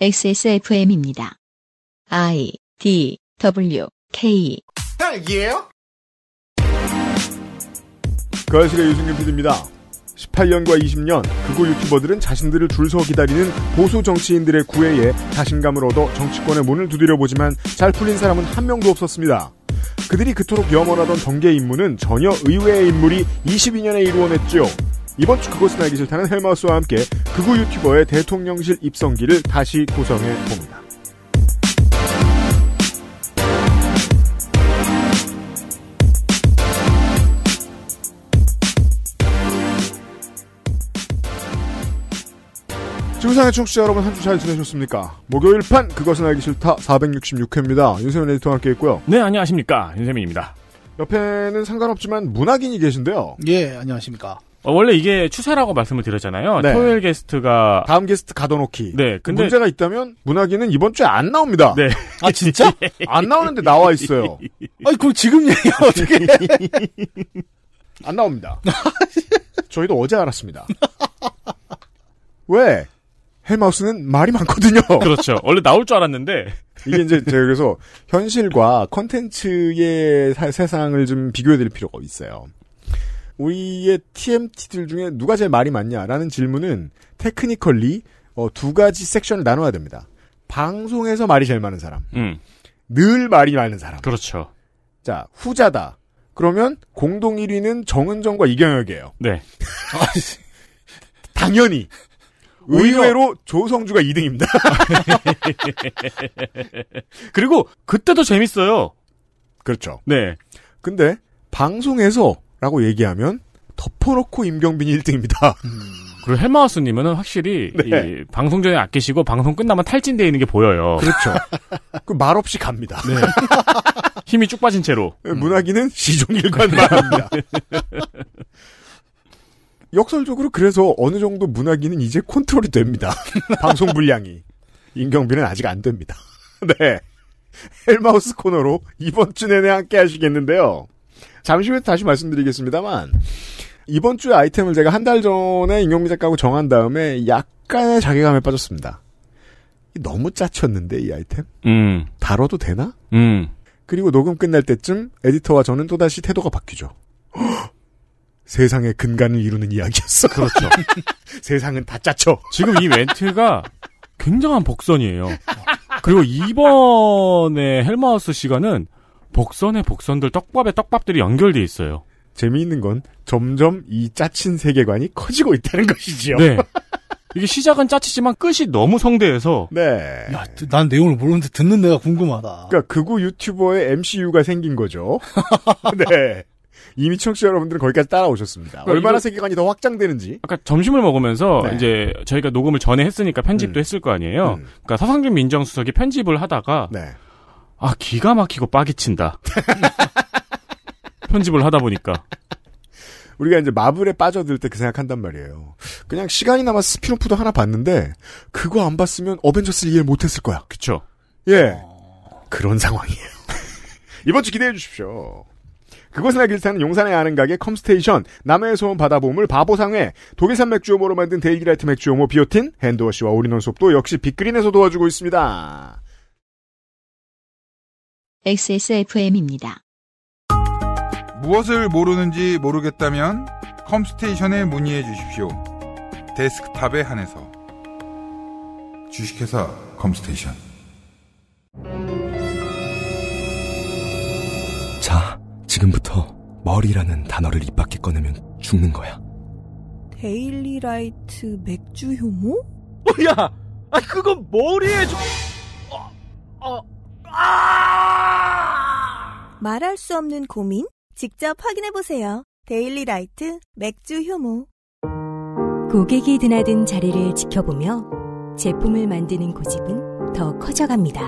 XSFM입니다. I D W K. 딸기예요? 그아실의 유승균 PD입니다. 18년과 20년 그고 유튜버들은 자신들을 줄 서 기다리는 보수 정치인들의 구애에 자신감을 얻어 정치권의 문을 두드려 보지만 잘 풀린 사람은 한 명도 없었습니다. 그들이 그토록 염원하던 정계 임무는 전혀 의외의 인물이 22년에 이루어냈지요 이번 주 그것은 알기 싫다는 헬마우스와 함께 극우 유튜버의 대통령실 입성기를 다시 구성해 봅니다. 지구상의 청취자 여러분 한 주 잘 지내셨습니까? 목요일 판 그것은 알기 싫다 466회입니다. 윤세민 에디터와 함께 있고요. 네, 안녕하십니까. 윤세민입니다. 옆에는 상관없지만 문학인이 계신데요. 예, 안녕하십니까. 어, 원래 이게 추세라고 말씀을 드렸잖아요. 네. 토요일 게스트가 다음 게스트 가둬놓기. 네. 근데 문제가 있다면 문학인는 이번 주에 안 나옵니다. 네. 아 진짜? 안 나오는데 나와 있어요. 아니 그럼 지금 얘기 어떻게? 안 나옵니다. 저희도 어제 알았습니다. 왜? 헬마우스는 말이 많거든요. 그렇죠. 원래 나올 줄 알았는데. 이게 이제 제가 그래서 현실과 컨텐츠의 세상을 좀 비교해드릴 필요가 있어요. 우리의 TMT들 중에 누가 제일 말이 많냐라는 질문은 테크니컬리 어, 두 가지 섹션을 나눠야 됩니다. 방송에서 말이 제일 많은 사람. 음. 늘 말이 많은 사람. 그렇죠. 자, 후자다. 그러면 공동 1위는 정은정과 이경혁이에요. 네. 당연히. 의외로 조성주가 2등입니다. 그리고 그때도 재밌어요. 그렇죠. 네. 근데 방송에서 라고 얘기하면 덮어놓고 임경빈이 1등입니다. 그리고 헬마우스님은 확실히 네. 이 방송 전에 아끼시고 방송 끝나면 탈진되어 있는 게 보여요. 그렇죠. 그 말없이 갑니다. 네. 힘이 쭉 빠진 채로. 네, 문학인은 시종일관 말합니다. 역설적으로 그래서 어느 정도 문학인은 이제 컨트롤이 됩니다. 방송 분량이. 임경빈은 아직 안 됩니다. 네. 헬마우스 코너로 이번 주 내내 함께 하시겠는데요. 잠시 후에 다시 말씀드리겠습니다만 이번 주 아이템을 제가 한 달 전에 임경미 작가하고 정한 다음에 약간의 자괴감에 빠졌습니다. 너무 짜쳤는데 이 아이템? 음. 다뤄도 되나? 음. 그리고 녹음 끝날 때쯤 에디터와 저는 또다시 태도가 바뀌죠. 세상의 근간을 이루는 이야기였어. 그렇죠. 세상은 다 짜쳐. 지금 이 멘트가 굉장한 복선이에요. 그리고 이번에 헬마우스 시간은 복선에 복선들 떡밥에 떡밥들이 연결돼 있어요. 재미있는 건 점점 이 짜친 세계관이 커지고 있다는 것이지요. 네. 이게 시작은 짜치지만 끝이 너무 성대해서. 네. 야, 난 내용을 모르는데 듣는 내가 궁금하다. 그러니까 극우 그 유튜버의 MCU가 생긴 거죠. 네. 이미 청취자 여러분들은 거기까지 따라오셨습니다. 그러니까 얼마나 이거, 세계관이 더 확장되는지. 아까 점심을 먹으면서 네. 이제 저희가 녹음을 전에 했으니까 편집도 음. 했을 거 아니에요. 음. 그러니까 서상준 민정수석이 편집을 하다가 네. 아 기가 막히고 빠개친다. 편집을 하다 보니까. 우리가 이제 마블에 빠져들 때 그 생각한단 말이에요. 그냥 시간이 남아 스피노프도 하나 봤는데 그거 안 봤으면 어벤져스 이해 못했을 거야. 그쵸? 예. 어. 그런 상황이에요. 이번 주 기대해 주십시오. 그것은 알기 싫다는 용산의 아는 가게 컴스테이션, 남해의 소원 바다보물 바보상회, 독일산 맥주오모로 만든 데이기라이트 맥주오모 비오틴, 핸드워시와 올인원 수업도 역시 빅그린에서 도와주고 있습니다. XSFM입니다. 무엇을 모르는지 모르겠다면 컴스테이션에 문의해 주십시오. 데스크탑에 한해서 주식회사 컴스테이션 자, 지금부터 머리라는 단어를 입 밖에 꺼내면 죽는 거야. 데일리라이트 맥주 효모? 야! 아, 그건 머리에 좀... 어, 어. 아! 말할 수 없는 고민? 직접 확인해 보세요. 데일리 라이트 맥주 효모. 고객이 드나든 자리를 지켜보며 제품을 만드는 고집은 더 커져갑니다.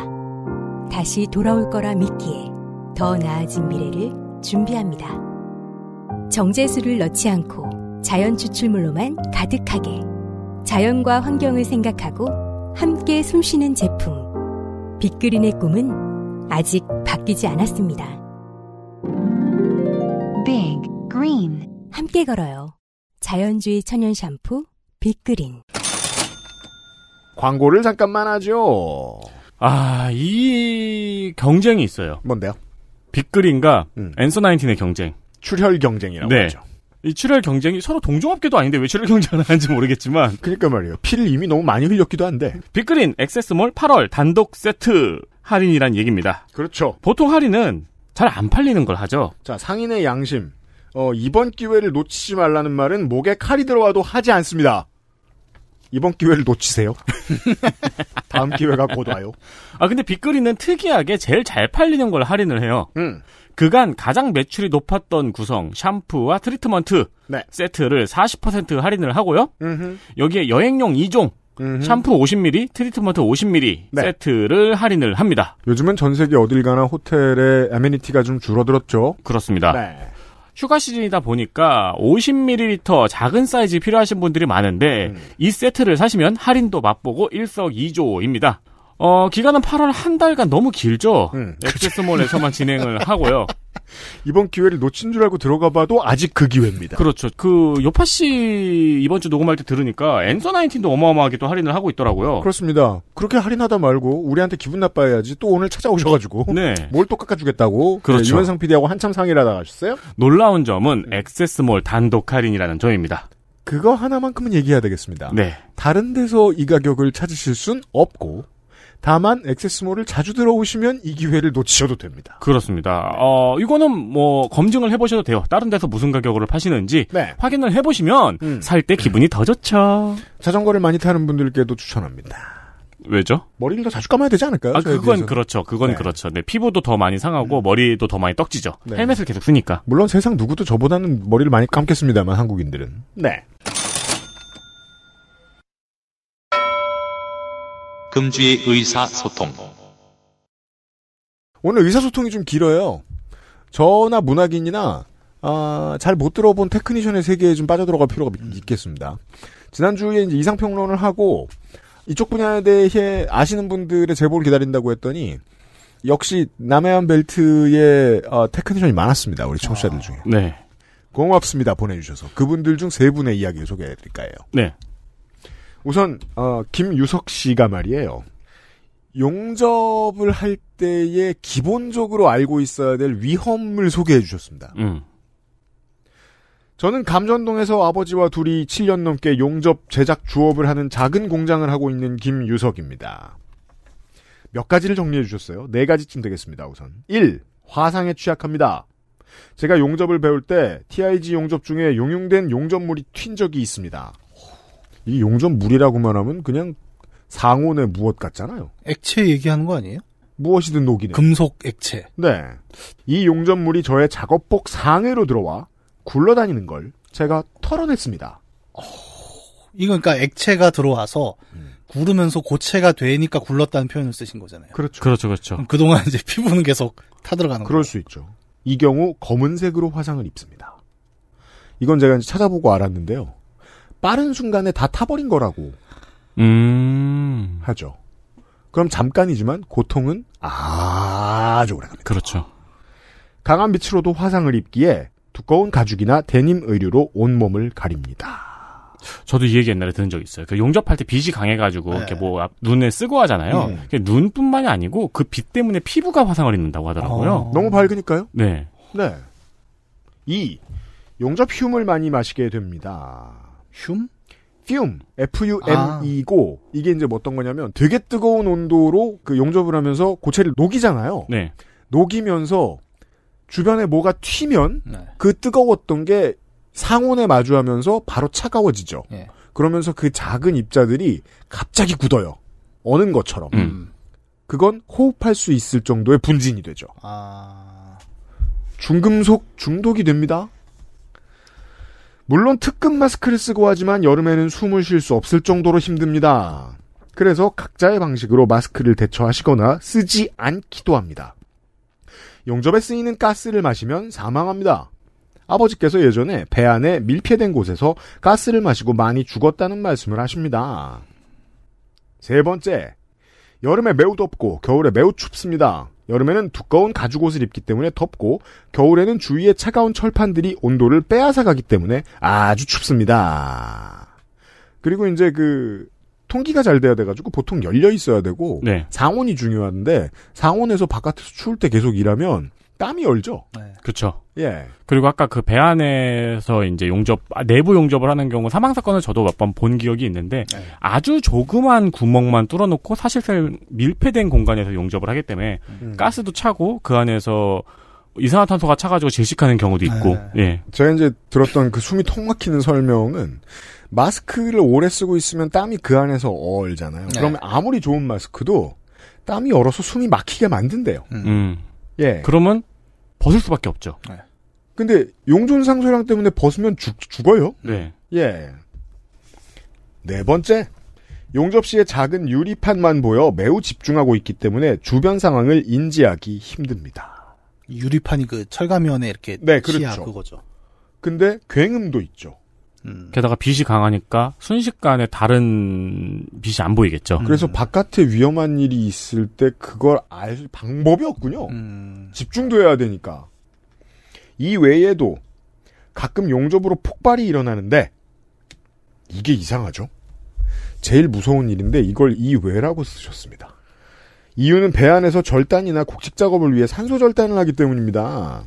다시 돌아올 거라 믿기에 더 나아진 미래를 준비합니다. 정제수를 넣지 않고 자연 추출물로만 가득하게 자연과 환경을 생각하고 함께 숨쉬는 제품. 빅그린의 꿈은 아직 바뀌지 않았습니다. Big Green 함께 걸어요. 자연주의 천연 샴푸 빅그린 광고를 잠깐만 하죠. 아, 이 경쟁이 있어요. 뭔데요? 빅그린과 음. 앤서 나인틴의 경쟁. 출혈 경쟁이라고 네. 하죠. 이 출혈 경쟁이 서로 동종업계도 아닌데 왜 출혈 경쟁을 하는지 모르겠지만. 그니까 말이에요. 피를 이미 너무 많이 흘렸기도 한데. 빅그린 액세스몰 8월 단독 세트 할인이란 얘기입니다. 그렇죠. 보통 할인은 잘 안 팔리는 걸 하죠. 자, 상인의 양심. 어, 이번 기회를 놓치지 말라는 말은 목에 칼이 들어와도 하지 않습니다. 이번 기회를 놓치세요. 다음 기회가 곧 와요. 아, 근데 빅그린은 특이하게 제일 잘 팔리는 걸 할인을 해요. 음. 그간 가장 매출이 높았던 구성 샴푸와 트리트먼트 네. 세트를 40% 할인을 하고요. 음흠. 여기에 여행용 2종 음흠. 샴푸 50ml, 트리트먼트 50ml 네. 세트를 할인을 합니다. 요즘은 전 세계 어딜 가나 호텔의 아메니티가 좀 줄어들었죠. 그렇습니다. 네. 휴가 시즌이다 보니까 50ml 작은 사이즈 필요하신 분들이 많은데 음. 이 세트를 사시면 할인도 맛보고 일석이조입니다. 어, 기간은 8월 한 달간 너무 길죠? 음. 엑세스몰에서만 네. 진행을 하고요. 이번 기회를 놓친 줄 알고 들어가 봐도 아직 그 기회입니다. 그렇죠. 그, 요파 씨 이번 주 녹음할 때 들으니까 엔서 나인틴도 어마어마하게 또 할인을 하고 있더라고요. 그렇습니다. 그렇게 할인하다 말고 우리한테 기분 나빠야지 또 오늘 찾아오셔가지고. 네. 뭘또 깎아주겠다고. 그렇죠. 네, 유현상 PD하고 한참 상의를 하다 가셨어요? 놀라운 점은 엑세스몰 네. 단독 할인이라는 점입니다. 그거 하나만큼은 얘기해야 되겠습니다. 네. 다른 데서 이 가격을 찾으실 순 없고. 다만 액세스몰을 자주 들어오시면 이 기회를 놓치셔도 됩니다. 그렇습니다. 네. 어, 이거는 뭐 검증을 해보셔도 돼요. 다른 데서 무슨 가격으로 파시는지 네. 확인을 해보시면 음. 살때 기분이 더 좋죠. 자전거를 많이 타는 분들께도 추천합니다. 왜죠? 머리를 더 자주 감아야 되지 않을까요? 아, 그건 비해서? 그렇죠. 그건 네. 그렇죠. 네, 피부도 더 많이 상하고 음. 머리도 더 많이 떡지죠. 네. 헬멧을 계속 쓰니까. 물론 세상 누구도 저보다는 머리를 많이 감겠습니다만 한국인들은. 네. 금주의 의사소통. 오늘 의사소통이 좀 길어요. 저나 문학인이나 아, 잘 못 들어본 테크니션의 세계에 좀 빠져들어갈 필요가 있겠습니다. 지난주에 이제 이상평론을 하고 이쪽 분야에 대해 아시는 분들의 제보를 기다린다고 했더니 역시 남해안 벨트에 어, 테크니션이 많았습니다. 우리 청취자들 중에. 아, 네. 고맙습니다. 보내주셔서. 그분들 중 세 분의 이야기를 소개해드릴까요? 네. 우선 어, 김유석 씨가 말이에요. 용접을 할 때에 기본적으로 알고 있어야 될 위험을 소개해 주셨습니다. 음. 저는 감전동에서 아버지와 둘이 7년 넘게 용접 제작 주업을 하는 작은 공장을 하고 있는 김유석입니다. 몇 가지를 정리해 주셨어요. 네 가지쯤 되겠습니다, 우선. 1. 화상에 취약합니다. 제가 용접을 배울 때 TIG 용접 중에 용융된 용접물이 튄 적이 있습니다. 이용접 물이라고만 하면 그냥 상온의 무엇 같잖아요. 액체 얘기하는 거 아니에요? 무엇이든 녹이네. 금속 액체. 네. 이용접물이 저의 작업복 상해로 들어와 굴러다니는 걸 제가 털어냈습니다. 어... 이건 그러니까 액체가 들어와서 음. 구르면서 고체가 되니까 굴렀다는 표현을 쓰신 거잖아요. 그렇죠. 그렇죠. 그렇죠. 그동안 이제 피부는 계속 타들어가는 거예요. 그럴 수 있죠. 이 경우 검은색으로 화상을 입습니다. 이건 제가 이제 찾아보고 알았는데요. 빠른 순간에 다 타버린 거라고 음. 하죠. 그럼 잠깐이지만 고통은 아주 오래갑니다. 그렇죠. 강한 빛으로도 화상을 입기에 두꺼운 가죽이나 데님 의류로 온몸을 가립니다. 저도 이 얘기 옛날에 들은 적 있어요. 그 용접할 때 빛이 강해가지고 네. 이렇게 뭐 눈에 쓰고 하잖아요. 음. 눈뿐만이 아니고 그 빛 때문에 피부가 화상을 입는다고 하더라고요. 어. 너무 밝으니까요. 네. 네. 이 용접 휴물 많이 마시게 됩니다. 흉? 퓨움, F-U-M-E고 아. 이게 이제 뭐 어떤 거냐면 되게 뜨거운 온도로 그 용접을 하면서 고체를 녹이잖아요. 네. 녹이면서 주변에 뭐가 튀면 네. 그 뜨거웠던 게 상온에 마주하면서 바로 차가워지죠. 네. 그러면서 그 작은 입자들이 갑자기 굳어요. 어는 것처럼. 음. 그건 호흡할 수 있을 정도의 분진이 되죠. 아... 중금속 중독이 됩니다. 물론 특급 마스크를 쓰고 하지만 여름에는 숨을 쉴 수 없을 정도로 힘듭니다. 그래서 각자의 방식으로 마스크를 대처하시거나 쓰지 않기도 합니다. 용접에 쓰이는 가스를 마시면 사망합니다. 아버지께서 예전에 배 안에 밀폐된 곳에서 가스를 마시고 많이 죽었다는 말씀을 하십니다. 세 번째, 여름에 매우 덥고 겨울에 매우 춥습니다. 여름에는 두꺼운 가죽 옷을 입기 때문에 덥고 겨울에는 주위의 차가운 철판들이 온도를 빼앗아 가기 때문에 아주 춥습니다. 그리고 이제 그 통기가 잘 돼야 돼가지고 보통 열려 있어야 되고 네. 상온이 중요한데 상온에서 바깥에서 추울 때 계속 일하면 땀이 얼죠. 네. 그렇죠. 예. 그리고 아까 그 배 안에서 이제 용접 아, 내부 용접을 하는 경우 사망 사건을 저도 몇 번 본 기억이 있는데 네. 아주 조그만 구멍만 뚫어놓고 사실상 밀폐된 공간에서 용접을 하기 때문에 음. 가스도 차고 그 안에서 이산화탄소가 차가지고 질식하는 경우도 있고. 네. 예. 제가 이제 들었던 그 숨이 통 막히는 설명은 마스크를 오래 쓰고 있으면 땀이 그 안에서 얼잖아요. 네. 그러면 아무리 좋은 마스크도 땀이 얼어서 숨이 막히게 만든대요. 음. 음. 예. 그러면 벗을 수밖에 없죠. 네. 근데 용존 상소량 때문에 벗으면 죽, 죽어요. 네. 예. 네 번째. 용접 시에 작은 유리판만 보여 매우 집중하고 있기 때문에 주변 상황을 인지하기 힘듭니다. 유리판이 그 철가면에 이렇게 네, 그렇죠. 그거죠. 근데 굉음도 있죠. 음. 게다가 빛이 강하니까 순식간에 다른 빛이 안 보이겠죠. 음. 그래서 음. 바깥에 위험한 일이 있을 때 그걸 알 방법이 없군요. 음. 집중도 해야 되니까. 이 외에도 가끔 용접으로 폭발이 일어나는데 이게 이상하죠. 제일 무서운 일인데 이걸 이외라고 쓰셨습니다. 이유는 배 안에서 절단이나 곡식 작업을 위해 산소 절단을 하기 때문입니다.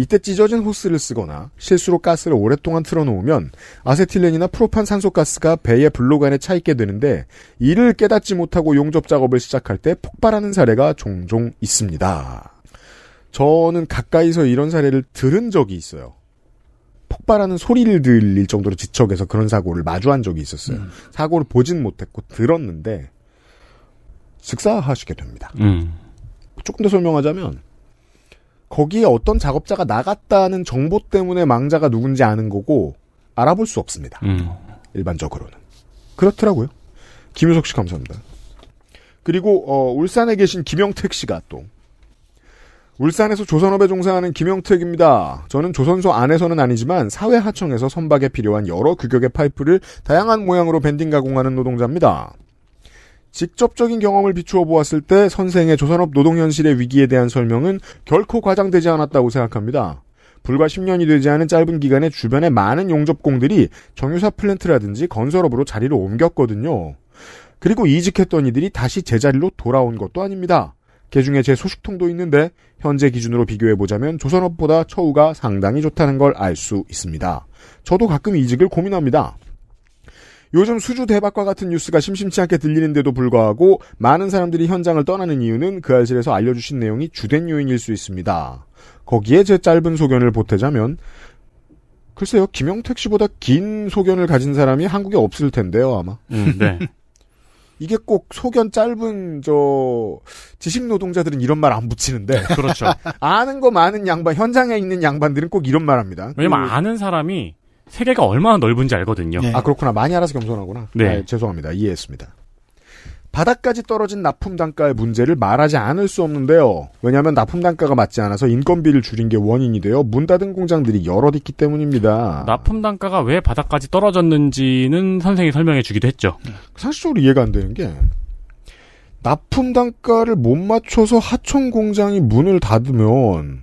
이때 찢어진 호스를 쓰거나 실수로 가스를 오랫동안 틀어놓으면 아세틸렌이나 프로판 산소가스가 배의 블록안에 차있게 되는데 이를 깨닫지 못하고 용접 작업을 시작할 때 폭발하는 사례가 종종 있습니다. 저는 가까이서 이런 사례를 들은 적이 있어요. 폭발하는 소리를 들릴 정도로 지척해서 그런 사고를 마주한 적이 있었어요. 음. 사고를 보진 못했고 들었는데 즉사하시게 됩니다. 음. 조금 더 설명하자면 거기에 어떤 작업자가 나갔다는 정보 때문에 망자가 누군지 아는 거고 알아볼 수 없습니다. 음. 일반적으로는 그렇더라고요. 김효석 씨 감사합니다. 그리고 어, 울산에 계신 김영택 씨가 또 울산에서 조선업에 종사하는 김영택입니다. 저는 조선소 안에서는 아니지만 사회하청에서 선박에 필요한 여러 규격의 파이프를 다양한 모양으로 밴딩 가공하는 노동자입니다. 직접적인 경험을 비추어 보았을 때 선생의 조선업 노동현실의 위기에 대한 설명은 결코 과장되지 않았다고 생각합니다. 불과 10년이 되지 않은 짧은 기간에 주변의 많은 용접공들이 정유사 플랜트라든지 건설업으로 자리를 옮겼거든요. 그리고 이직했던 이들이 다시 제자리로 돌아온 것도 아닙니다. 개 중에 제 소식통도 있는데 현재 기준으로 비교해보자면 조선업보다 처우가 상당히 좋다는 걸 알 수 있습니다. 저도 가끔 이직을 고민합니다. 요즘 수주 대박과 같은 뉴스가 심심치 않게 들리는데도 불구하고 많은 사람들이 현장을 떠나는 이유는 그 알실에서 알려주신 내용이 주된 요인일 수 있습니다. 거기에 제 짧은 소견을 보태자면 글쎄요 김영택 씨보다 긴 소견을 가진 사람이 한국에 없을 텐데요 아마. 음, 네. 이게 꼭 소견 짧은 저 지식 노동자들은 이런 말 안 붙이는데 그렇죠. 아는 거 많은 양반 현장에 있는 양반들은 꼭 이런 말합니다. 왜냐면 그, 아는 사람이 세계가 얼마나 넓은지 알거든요. 예. 아 그렇구나. 많이 알아서 겸손하구나. 네, 아, 죄송합니다. 이해했습니다. 바닥까지 떨어진 납품 단가의 문제를 말하지 않을 수 없는데요. 왜냐하면 납품 단가가 맞지 않아서 인건비를 줄인 게 원인이 되어 문 닫은 공장들이 여럿 있기 때문입니다. 납품 단가가 왜 바닥까지 떨어졌는지는 선생이 설명해 주기도 했죠. 사실적으로 네. 이해가 안 되는 게 납품 단가를 못 맞춰서 하청 공장이 문을 닫으면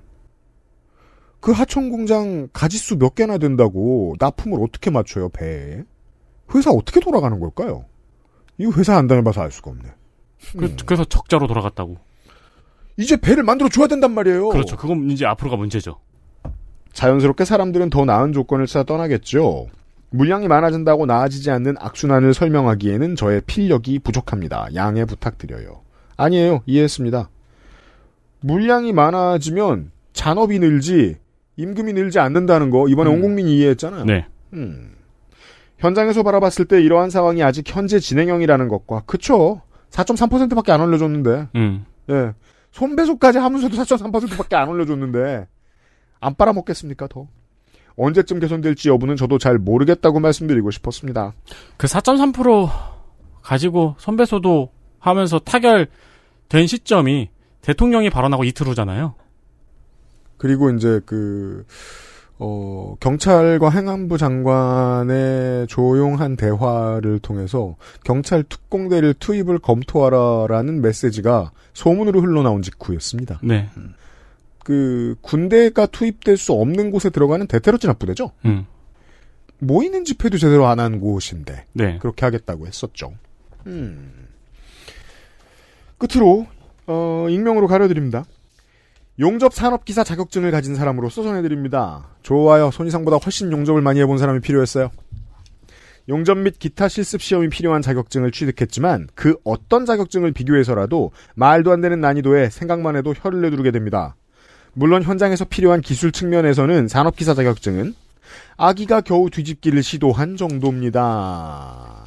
그 하청 공장 가짓수 몇 개나 된다고 납품을 어떻게 맞춰요 배에? 그 회사 어떻게 돌아가는 걸까요? 이 회사 안 다녀봐서 알 수가 없네. 그, 음. 래서 적자로 돌아갔다고. 이제 배를 만들어 줘야 된단 말이에요. 그렇죠. 그건 이제 앞으로가 문제죠. 자연스럽게 사람들은 더 나은 조건을 찾아 떠나겠죠. 물량이 많아진다고 나아지지 않는 악순환을 설명하기에는 저의 필력이 부족합니다. 양해 부탁드려요. 아니에요. 이해했습니다. 물량이 많아지면 잔업이 늘지 임금이 늘지 않는다는 거 이번에 음. 온 국민이 이해했잖아요. 네. 음. 현장에서 바라봤을 때 이러한 상황이 아직 현재 진행형이라는 것과 그쵸 4.3%밖에 안 올려줬는데 음. 예손배속까지 하면서도 4.3%밖에 안 올려줬는데 안 빨아먹겠습니까 더 언제쯤 개선될지 여부는 저도 잘 모르겠다고 말씀드리고 싶었습니다. 그 4.3% 가지고 손배소도 하면서 타결된 시점이 대통령이 발언하고 이틀 후잖아요. 그리고 이제 그, 어, 경찰과 행안부 장관의 조용한 대화를 통해서 경찰 특공대를 투입을 검토하라라는 메시지가 소문으로 흘러나온 직후였습니다. 네. 그, 군대가 투입될 수 없는 곳에 들어가는 대테러 진압 부대죠? 음. 모이는 집회도 제대로 안 한 곳인데. 네. 그렇게 하겠다고 했었죠. 음. 끝으로, 어, 익명으로 가려드립니다. 용접 산업기사 자격증을 가진 사람으로 소송해드립니다 좋아요. 손이상보다 훨씬 용접을 많이 해본 사람이 필요했어요. 용접 및 기타 실습 시험이 필요한 자격증을 취득했지만 그 어떤 자격증을 비교해서라도 말도 안 되는 난이도에 생각만 해도 혀를 내두르게 됩니다. 물론 현장에서 필요한 기술 측면에서는 산업기사 자격증은 아기가 겨우 뒤집기를 시도한 정도입니다.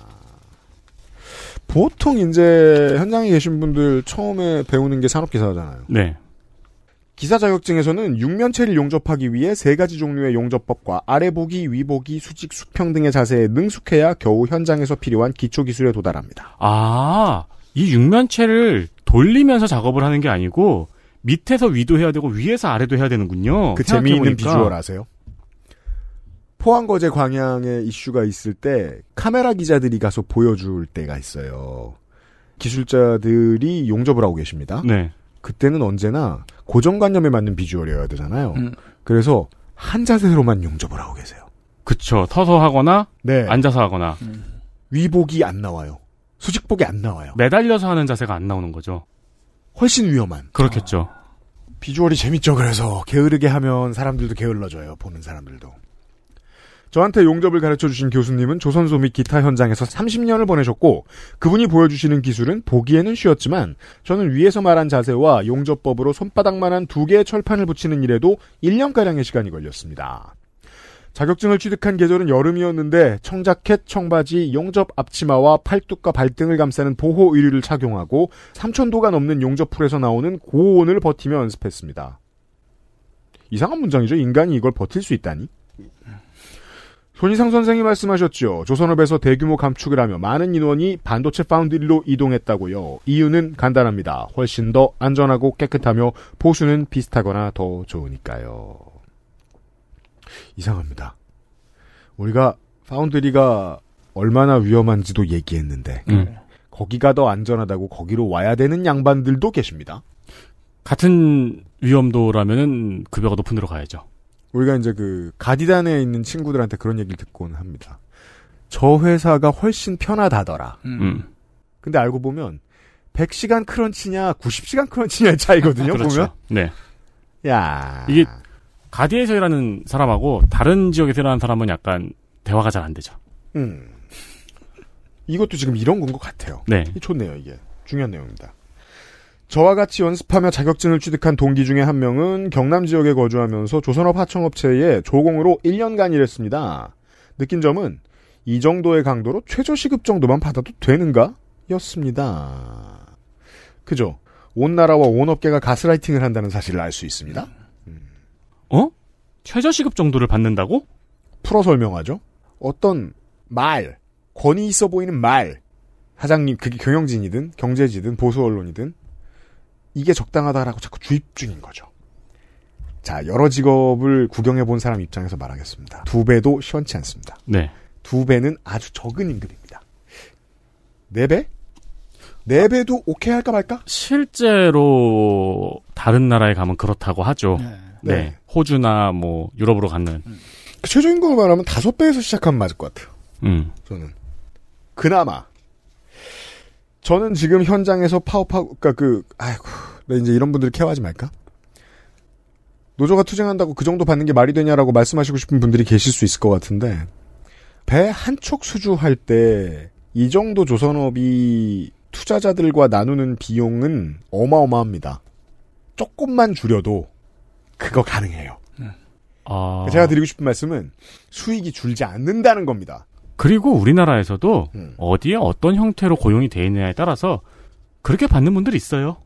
보통 이제 현장에 계신 분들 처음에 배우는 게 산업기사잖아요. 네. 기사 자격증에서는 육면체를 용접하기 위해 세 가지 종류의 용접법과 아래 보기, 위 보기, 수직, 수평 등의 자세에 능숙해야 겨우 현장에서 필요한 기초 기술에 도달합니다. 아, 이육면체를 돌리면서 작업을 하는 게 아니고 밑에서 위도 해야 되고 위에서 아래도 해야 되는군요. 그 재미있는 비주얼 아세요? 포항거제 광양에 이슈가 있을 때 카메라 기자들이 가서 보여줄 때가 있어요. 기술자들이 용접을 하고 계십니다. 네. 그때는 언제나 고정관념에 맞는 비주얼이어야 되잖아요. 음. 그래서 한 자세로만 용접을 하고 계세요. 그쵸. 서서 하거나 네. 앉아서 하거나 음. 위복이 안 나와요. 수직복이 안 나와요. 매달려서 하는 자세가 안 나오는 거죠. 훨씬 위험한. 그렇겠죠. 아. 비주얼이 재밌죠. 그래서 게으르게 하면 사람들도 게을러져요. 보는 사람들도. 저한테 용접을 가르쳐 주신 교수님은 조선소 및 기타 현장에서 30년을 보내셨고 그분이 보여주시는 기술은 보기에는 쉬웠지만 저는 위에서 말한 자세와 용접법으로 손바닥만한 두 개의 철판을 붙이는 일에도 1년가량의 시간이 걸렸습니다. 자격증을 취득한 계절은 여름이었는데 청자켓, 청바지, 용접 앞치마와 팔뚝과 발등을 감싸는 보호 의류를 착용하고 3 0 0 0도가 넘는 용접풀에서 나오는 고온을 버티며 연습했습니다. 이상한 문장이죠. 인간이 이걸 버틸 수 있다니. 손희상 선생이 말씀하셨죠. 조선업에서 대규모 감축을 하며 많은 인원이 반도체 파운드리로 이동했다고요. 이유는 간단합니다. 훨씬 더 안전하고 깨끗하며 보수는 비슷하거나 더 좋으니까요. 이상합니다. 우리가 파운드리가 얼마나 위험한지도 얘기했는데 음. 거기가 더 안전하다고 거기로 와야 되는 양반들도 계십니다. 같은 위험도라면 급여가 높은 데로 가야죠. 우리가 이제 그 가디단에 있는 친구들한테 그런 얘기를 듣곤 합니다. 저 회사가 훨씬 편하다더라. 음. 음. 근데 알고 보면 100시간 크런치냐 90시간 크런치냐의 차이거든요. 그렇죠. 보면. 네. 야. 이게 가디에서 일하는 사람하고 다른 지역에서 일하는 사람은 약간 대화가 잘 안 되죠. 음. 이것도 지금 이런 건 것 같아요. 네. 좋네요, 이게. 중요한 내용입니다. 저와 같이 연습하며 자격증을 취득한 동기 중에 한 명은 경남 지역에 거주하면서 조선업 하청업체에 조공으로 1년간 일했습니다. 느낀 점은 이 정도의 강도로 최저시급 정도만 받아도 되는가? 였습니다. 그죠? 온 나라와 온 업계가 가스라이팅을 한다는 사실을 알 수 있습니다. 음. 어? 최저시급 정도를 받는다고? 풀어 설명하죠. 어떤 말, 권위 있어 보이는 말, 사장님, 그게 경영진이든 경제지든 보수 언론이든 이게 적당하다라고 자꾸 주입 중인 거죠. 자, 여러 직업을 구경해 본 사람 입장에서 말하겠습니다. 두 배도 시원치 않습니다. 네. 두 배는 아주 적은 임금입니다. 네 배? 네 배도 오케이 할까 말까? 실제로 다른 나라에 가면 그렇다고 하죠. 네. 네. 네. 호주나 뭐 유럽으로 가는. 음. 그 최저임금을 말하면 다섯 배에서 시작하면 맞을 것 같아요. 음. 저는. 그나마. 저는 지금 현장에서 파업하고, 그니까 그, 아이고, 나 네, 이제 이런 분들 케어하지 말까? 노조가 투쟁한다고 그 정도 받는 게 말이 되냐라고 말씀하시고 싶은 분들이 계실 수 있을 것 같은데, 배 한 척 수주할 때, 이 정도 조선업이 투자자들과 나누는 비용은 어마어마합니다. 조금만 줄여도, 그거 가능해요. 음. 아... 제가 드리고 싶은 말씀은 수익이 줄지 않는다는 겁니다. 그리고 우리나라에서도 음. 어디에 어떤 형태로 고용이 돼 있느냐에 따라서 그렇게 받는 분들이 있어요.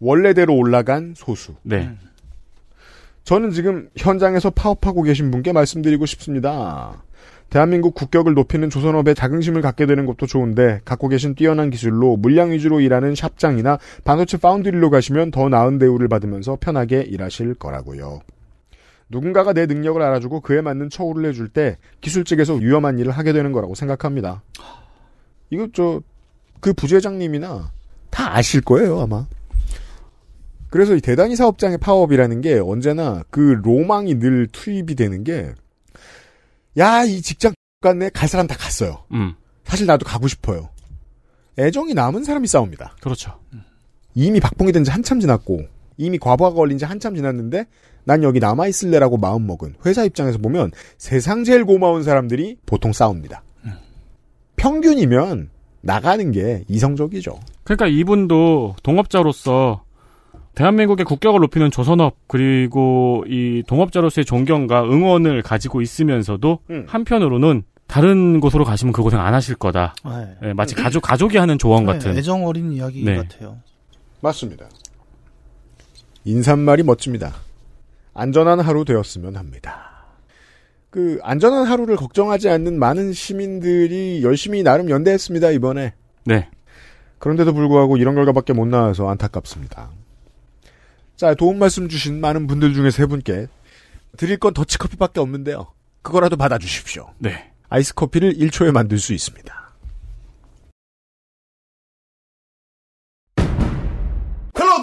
원래대로 올라간 소수. 네. 음. 저는 지금 현장에서 파업하고 계신 분께 말씀드리고 싶습니다. 대한민국 국격을 높이는 조선업에 자긍심을 갖게 되는 것도 좋은데 갖고 계신 뛰어난 기술로 물량 위주로 일하는 샵장이나 반도체 파운드리로 가시면 더 나은 대우를 받으면서 편하게 일하실 거라고요. 누군가가 내 능력을 알아주고 그에 맞는 처우를 해줄 때 기술 측에서 위험한 일을 하게 되는 거라고 생각합니다. 이거 저 그 부회장님이나 다 아실 거예요 아마. 그래서 이 대단히 사업장의 파업이라는 게 언제나 그 로망이 늘 투입이 되는 게 야 이 직장 간에 갈 사람 다 갔어요. 음. 사실 나도 가고 싶어요. 애정이 남은 사람이 싸웁니다. 그렇죠. 이미 박봉이 된 지 한참 지났고 이미 과부하가 걸린 지 한참 지났는데 난 여기 남아있을래라고 마음먹은 회사 입장에서 보면 세상 제일 고마운 사람들이 보통 싸웁니다. 음. 평균이면 나가는 게 이성적이죠. 그러니까 이분도 동업자로서 대한민국의 국격을 높이는 조선업 그리고 이 동업자로서의 존경과 응원을 가지고 있으면서도 음. 한편으로는 다른 곳으로 가시면 그 고생 안 하실 거다. 네. 네, 마치 가족 가족이 하는 조언 네, 같은 애정 어린 이야기 네. 같아요. 맞습니다. 인사말이 멋집니다. 안전한 하루 되었으면 합니다. 그 안전한 하루를 걱정하지 않는 많은 시민들이 열심히 나름 연대했습니다 이번에. 네. 그런데도 불구하고 이런 결과밖에 못 나와서 안타깝습니다. 자 도움 말씀 주신 많은 분들 중에 세 분께 드릴 건 더치커피밖에 없는데요. 그거라도 받아주십시오. 네. 아이스커피를 1초에 만들 수 있습니다.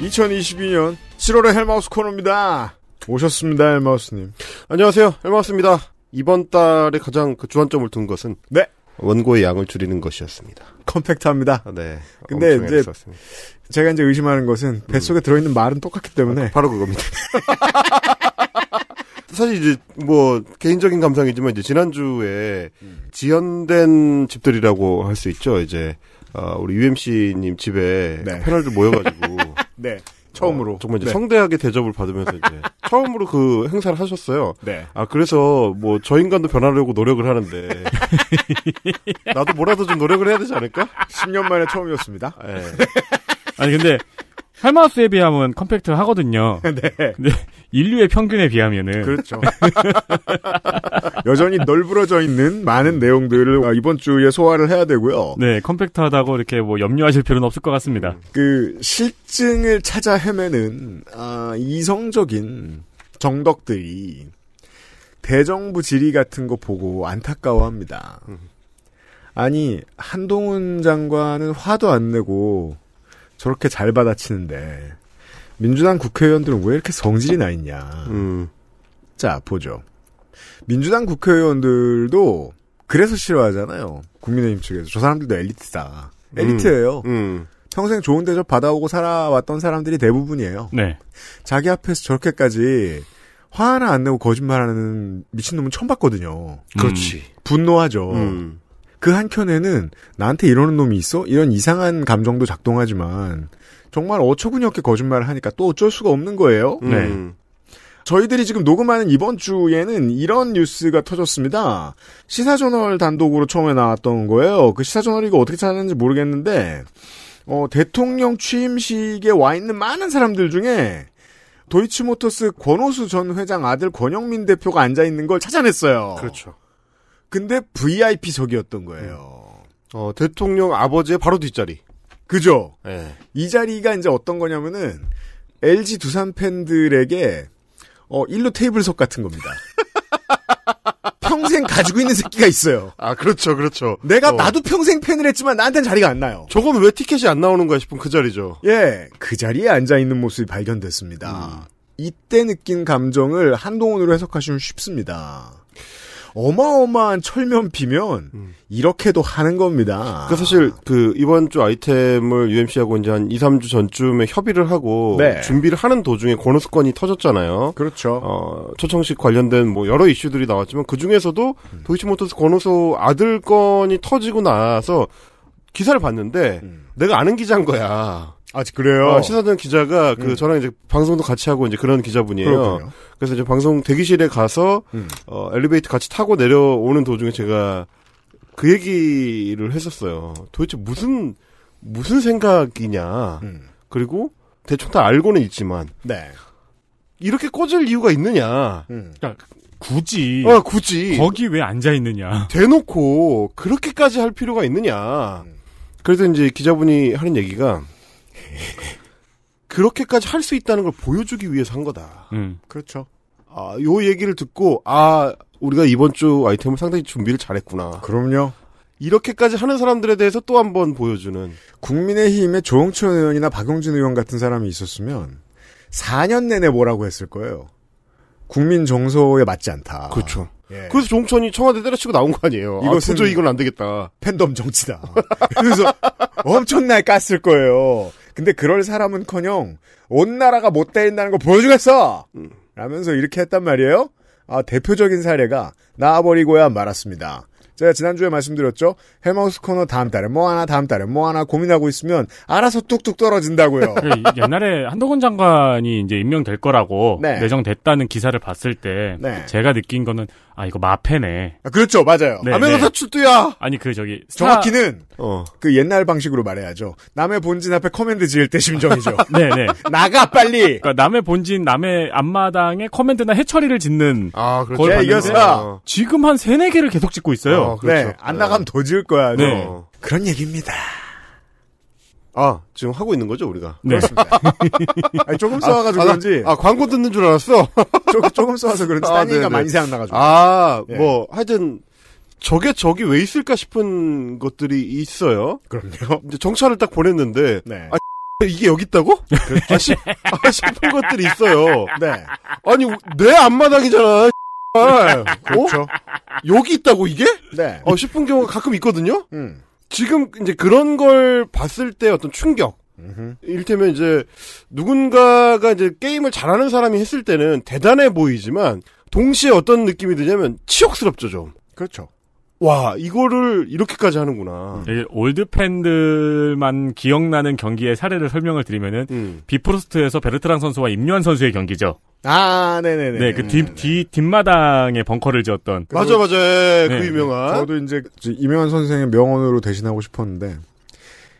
2022년 7월의 헬마우스 코너입니다. 오셨습니다, 헬마우스님. 안녕하세요, 헬마우스입니다. 이번 달에 가장 그 주안점을 둔 것은 네 원고의 양을 줄이는 것이었습니다. 컴팩트합니다. 아, 네. 근데 이제 썼습니다. 제가 이제 의심하는 것은 음. 뱃속에 음. 들어있는 말은 똑같기 때문에 아, 바로 그겁니다. 사실 이제 뭐 개인적인 감상이지만 이제 지난주에 음. 지연된 집들이라고 할 수 있죠. 이제 아, 우리 UMC님 집에 네. 패널들 모여가지고. 네. 처음으로. 어, 정말 이제 네. 성대하게 대접을 받으면서 이제 처음으로 그 행사를 하셨어요. 네. 아, 그래서 뭐 저 인간도 변하려고 노력을 하는데. 나도 뭐라도 좀 노력을 해야 되지 않을까? 10년 만에 처음이었습니다. 네. 아니, 근데 헬마우스에 비하면 컴팩트 하거든요. 네. 근데 인류의 평균에 비하면은 그렇죠. 여전히 널브러져 있는 많은 내용들을 이번 주에 소화를 해야 되고요. 네, 컴팩트하다고 이렇게 뭐 염려하실 필요는 없을 것 같습니다. 그 실증을 찾아 헤매는 아, 이성적인 정덕들이 대정부 질의 같은 거 보고 안타까워합니다. 음. 아니 한동훈 장관은 화도 안 내고 저렇게 잘 받아치는데 민주당 국회의원들은 왜 이렇게 성질이 나 있냐. 음. 자 보죠. 민주당 국회의원들도 그래서 싫어하잖아요. 국민의힘 측에서 저 사람들도 엘리트다. 음. 엘리트예요. 음. 평생 좋은 대접 받아오고 살아왔던 사람들이 대부분이에요. 네. 자기 앞에서 저렇게까지 화 하나 안 내고 거짓말하는 미친놈은 처음 봤거든요. 그렇지. 음. 분노하죠. 음. 그 한켠에는 나한테 이러는 놈이 있어? 이런 이상한 감정도 작동하지만 정말 어처구니 없게 거짓말을 하니까 또 어쩔 수가 없는 거예요. 네. 네. 저희들이 지금 녹음하는 이번 주에는 이런 뉴스가 터졌습니다. 시사저널 단독으로 처음에 나왔던 거예요. 그 시사저널 이거 어떻게 찾았는지 모르겠는데 어, 대통령 취임식에 와 있는 많은 사람들 중에 도이치모터스 권호수 전 회장 아들 권영민 대표가 앉아 있는 걸 찾아냈어요. 그렇죠. 근데 VIP석이었던 거예요. 음. 어, 대통령 아버지의 바로 뒷자리. 그죠? 네. 이 자리가 이제 어떤 거냐면은 LG 두산 팬들에게 어, 일루 테이블석 같은 겁니다. 평생 가지고 있는 새끼가 있어요. 아, 그렇죠, 그렇죠. 내가 어. 나도 평생 팬을 했지만 나한테는 자리가 안 나요. 저건 왜 티켓이 안 나오는 거야 싶은 그 자리죠. 예, 그 자리에 앉아 있는 모습이 발견됐습니다. 음. 이때 느낀 감정을 한동훈으로 해석하시면 쉽습니다. 어마어마한 철면 비면 음. 이렇게도 하는 겁니다. 그 사실 그 이번 주 아이템을 UMC하고 이제 한 2, 3주 전쯤에 협의를 하고 네. 준비를 하는 도중에 권오수 권이 터졌잖아요. 그렇죠. 어, 초청식 관련된 뭐 여러 이슈들이 나왔지만 그 중에서도 음. 도이치모터스 권오수 아들 건이 터지고 나서 기사를 봤는데 음. 내가 아는 기자인 거야. 아, 그래요? 어, 시사전 기자가 그 음. 저랑 이제 방송도 같이 하고 이제 그런 기자분이에요. 그렇군요. 그래서 이제 방송 대기실에 가서 음. 어, 엘리베이터 같이 타고 내려오는 도중에 제가 그 얘기를 했었어요. 도대체 무슨 무슨 생각이냐. 음. 그리고 대충 다 알고는 있지만 네. 이렇게 꽂을 이유가 있느냐. 그 굳이 아, 굳이 거기 왜 앉아 있느냐. 대놓고 그렇게까지 할 필요가 있느냐. 음. 그래서 이제 기자분이 하는 얘기가 그렇게까지 할 수 있다는 걸 보여주기 위해서 한 거다. 음. 그렇죠. 아, 요 얘기를 듣고, 아, 우리가 이번 주 아이템을 상당히 준비를 잘했구나. 그럼요. 이렇게까지 하는 사람들에 대해서 또 한 번 보여주는. 국민의힘에 조홍천 의원이나 박용진 의원 같은 사람이 있었으면 4년 내내 뭐라고 했을 거예요. 국민 정서에 맞지 않다. 그렇죠. 예. 그래서 종천이 청와대 때려치고 나온 거 아니에요. 아, 이것은 아, 이건 안 되겠다. 팬덤 정치다. 그래서 엄청나게 깠을 거예요. 근데 그럴 사람은커녕 온 나라가 못 때린다는 거 보여주겠어. 음. 라면서 이렇게 했단 말이에요. 아, 대표적인 사례가 나와버리고야 말았습니다. 제가 지난주에 말씀드렸죠. 헬마우스 코너 다음 달에 뭐 하나 다음 달에 뭐 하나 고민하고 있으면 알아서 뚝뚝 떨어진다고요. 네, 옛날에 한동훈 장관이 이제 임명될 거라고 네. 내정됐다는 기사를 봤을 때 네. 제가 느낀 거는 아 이거 마페네. 아, 그렇죠, 맞아요. 네, 아메노사 네. 출두야. 아니 그 저기 스타... 정확히는 어. 그 옛날 방식으로 말해야죠. 남의 본진 앞에 커맨드 지을 때 심정이죠. 네네. 네. 나가 빨리. 그러니까 남의 본진 남의 앞마당에 커맨드나 해처리를 짓는. 아 그렇죠. 이겼어. 어. 지금 한 세네 개를 계속 짓고 있어요. 어, 그렇죠. 네, 안 나가면 더 지을 거야. 네. 어. 그런 얘기입니다. 아, 지금 하고 있는 거죠, 우리가? 네. 그렇습니다. 아니, 조금 써와가지고 아, 아, 그런지. 아, 광고 듣는 줄 알았어. 조금, 조금 써와서 그런지. 아, 딴가 많이 생각나가지고. 아, 예. 뭐, 하여튼, 저게 저기 왜 있을까 싶은 것들이 있어요. 그럼요. 이제 정찰을 딱 보냈는데. 네. 아, 이게 여기 있다고? 그렇죠. 아, 시, 아, 싶은 것들이 있어요. 네. 아니, 내 앞마당이잖아. 그렇죠. 어? 여기 있다고, 이게? 네. 어, 싶은 경우가 가끔 있거든요? 음. 지금 이제 그런 걸 봤을 때 어떤 충격. 음흠. 일테면 이제 누군가가 이제 게임을 잘하는 사람이 했을 때는 대단해 보이지만 동시에 어떤 느낌이 드냐면 치욕스럽죠 좀. 그렇죠. 와 이거를 이렇게까지 하는구나. 올드 팬들만 기억나는 경기의 사례를 설명을 드리면은 음. 비프로스트에서 베르트랑 선수와 임요한 선수의 경기죠. 아, 네네네. 네, 그 뒷, 뒤, 뒷마당에 벙커를 지었던. 맞아, 맞아. 예, 그 네. 그 유명한. 저도 이제, 이명환 선생의 명언으로 대신하고 싶었는데,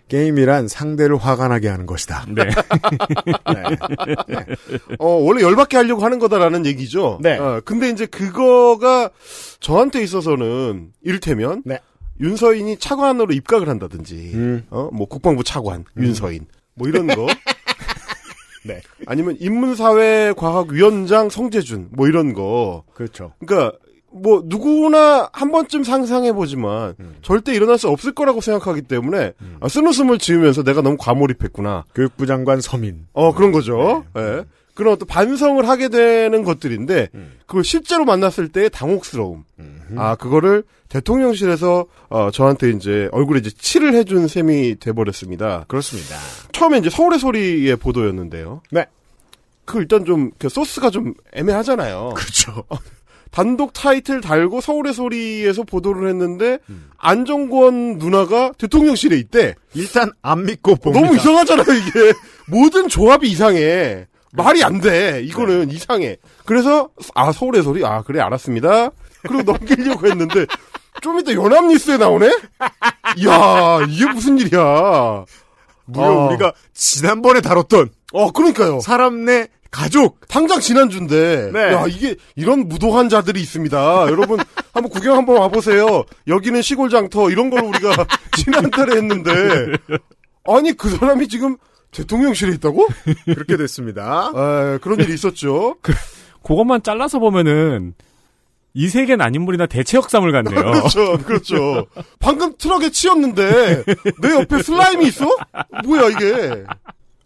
게임이란 상대를 화가 나게 하는 것이다. 네. 네. 네. 어, 원래 열받게 하려고 하는 거다라는 얘기죠. 네. 어, 근데 이제 그거가 저한테 있어서는 이를테면 네. 윤서인이 차관으로 입각을 한다든지, 음. 어, 뭐 국방부 차관, 음. 윤서인, 뭐 이런 거. 네. 아니면 인문사회과학위원장 성재준 뭐 이런 거. 그렇죠. 그러니까 뭐 누구나 한 번쯤 상상해 보지만 음. 절대 일어날 수 없을 거라고 생각하기 때문에 음. 아, 쓴웃음을 지으면서 내가 너무 과몰입했구나. 교육부 장관 서민. 어 그런 거죠. 네. 예. 네. 네. 그런 어떤 반성을 하게 되는 것들인데 음. 그걸 실제로 만났을 때의 당혹스러움. 음아 그거를 대통령실에서 어, 저한테 이제 얼굴에 이제 칠을 해준 셈이 돼버렸습니다. 그렇습니다. 처음에 이제 서울의 소리의 보도였는데요. 네. 그 일단 좀 그 소스가 좀 애매하잖아요. 그렇죠. 어, 단독 타이틀 달고 서울의 소리에서 보도를 했는데 음. 안정권 누나가 대통령실에 있대. 일단 안 믿고 봅니다. 너무 이상하잖아 요 이게 모든 조합이 이상해. 말이 안 돼. 이거는 네. 이상해. 그래서 아 서울의 소리 아 그래 알았습니다. 그리고 넘기려고 했는데 좀 이따 연합뉴스에 나오네. 이야 이게 무슨 일이야. 무려 어, 아. 우리가 지난번에 다뤘던 어 그러니까요. 사람 내 가족 당장 지난주인데 네. 야 이게 이런 무도한 자들이 있습니다 여러분 한번 구경 한번 와보세요 여기는 시골 장터 이런 걸 우리가 지난달에 했는데 아니 그 사람이 지금 대통령실에 있다고 그렇게 됐습니다 아, 그런 일이 있었죠 그, 그것만 잘라서 보면은 이 세계는 안 인물이나 대체역사을 갔네요. 그렇죠, 그렇죠. 방금 트럭에 치였는데 내 옆에 슬라임이 있어? 뭐야 이게?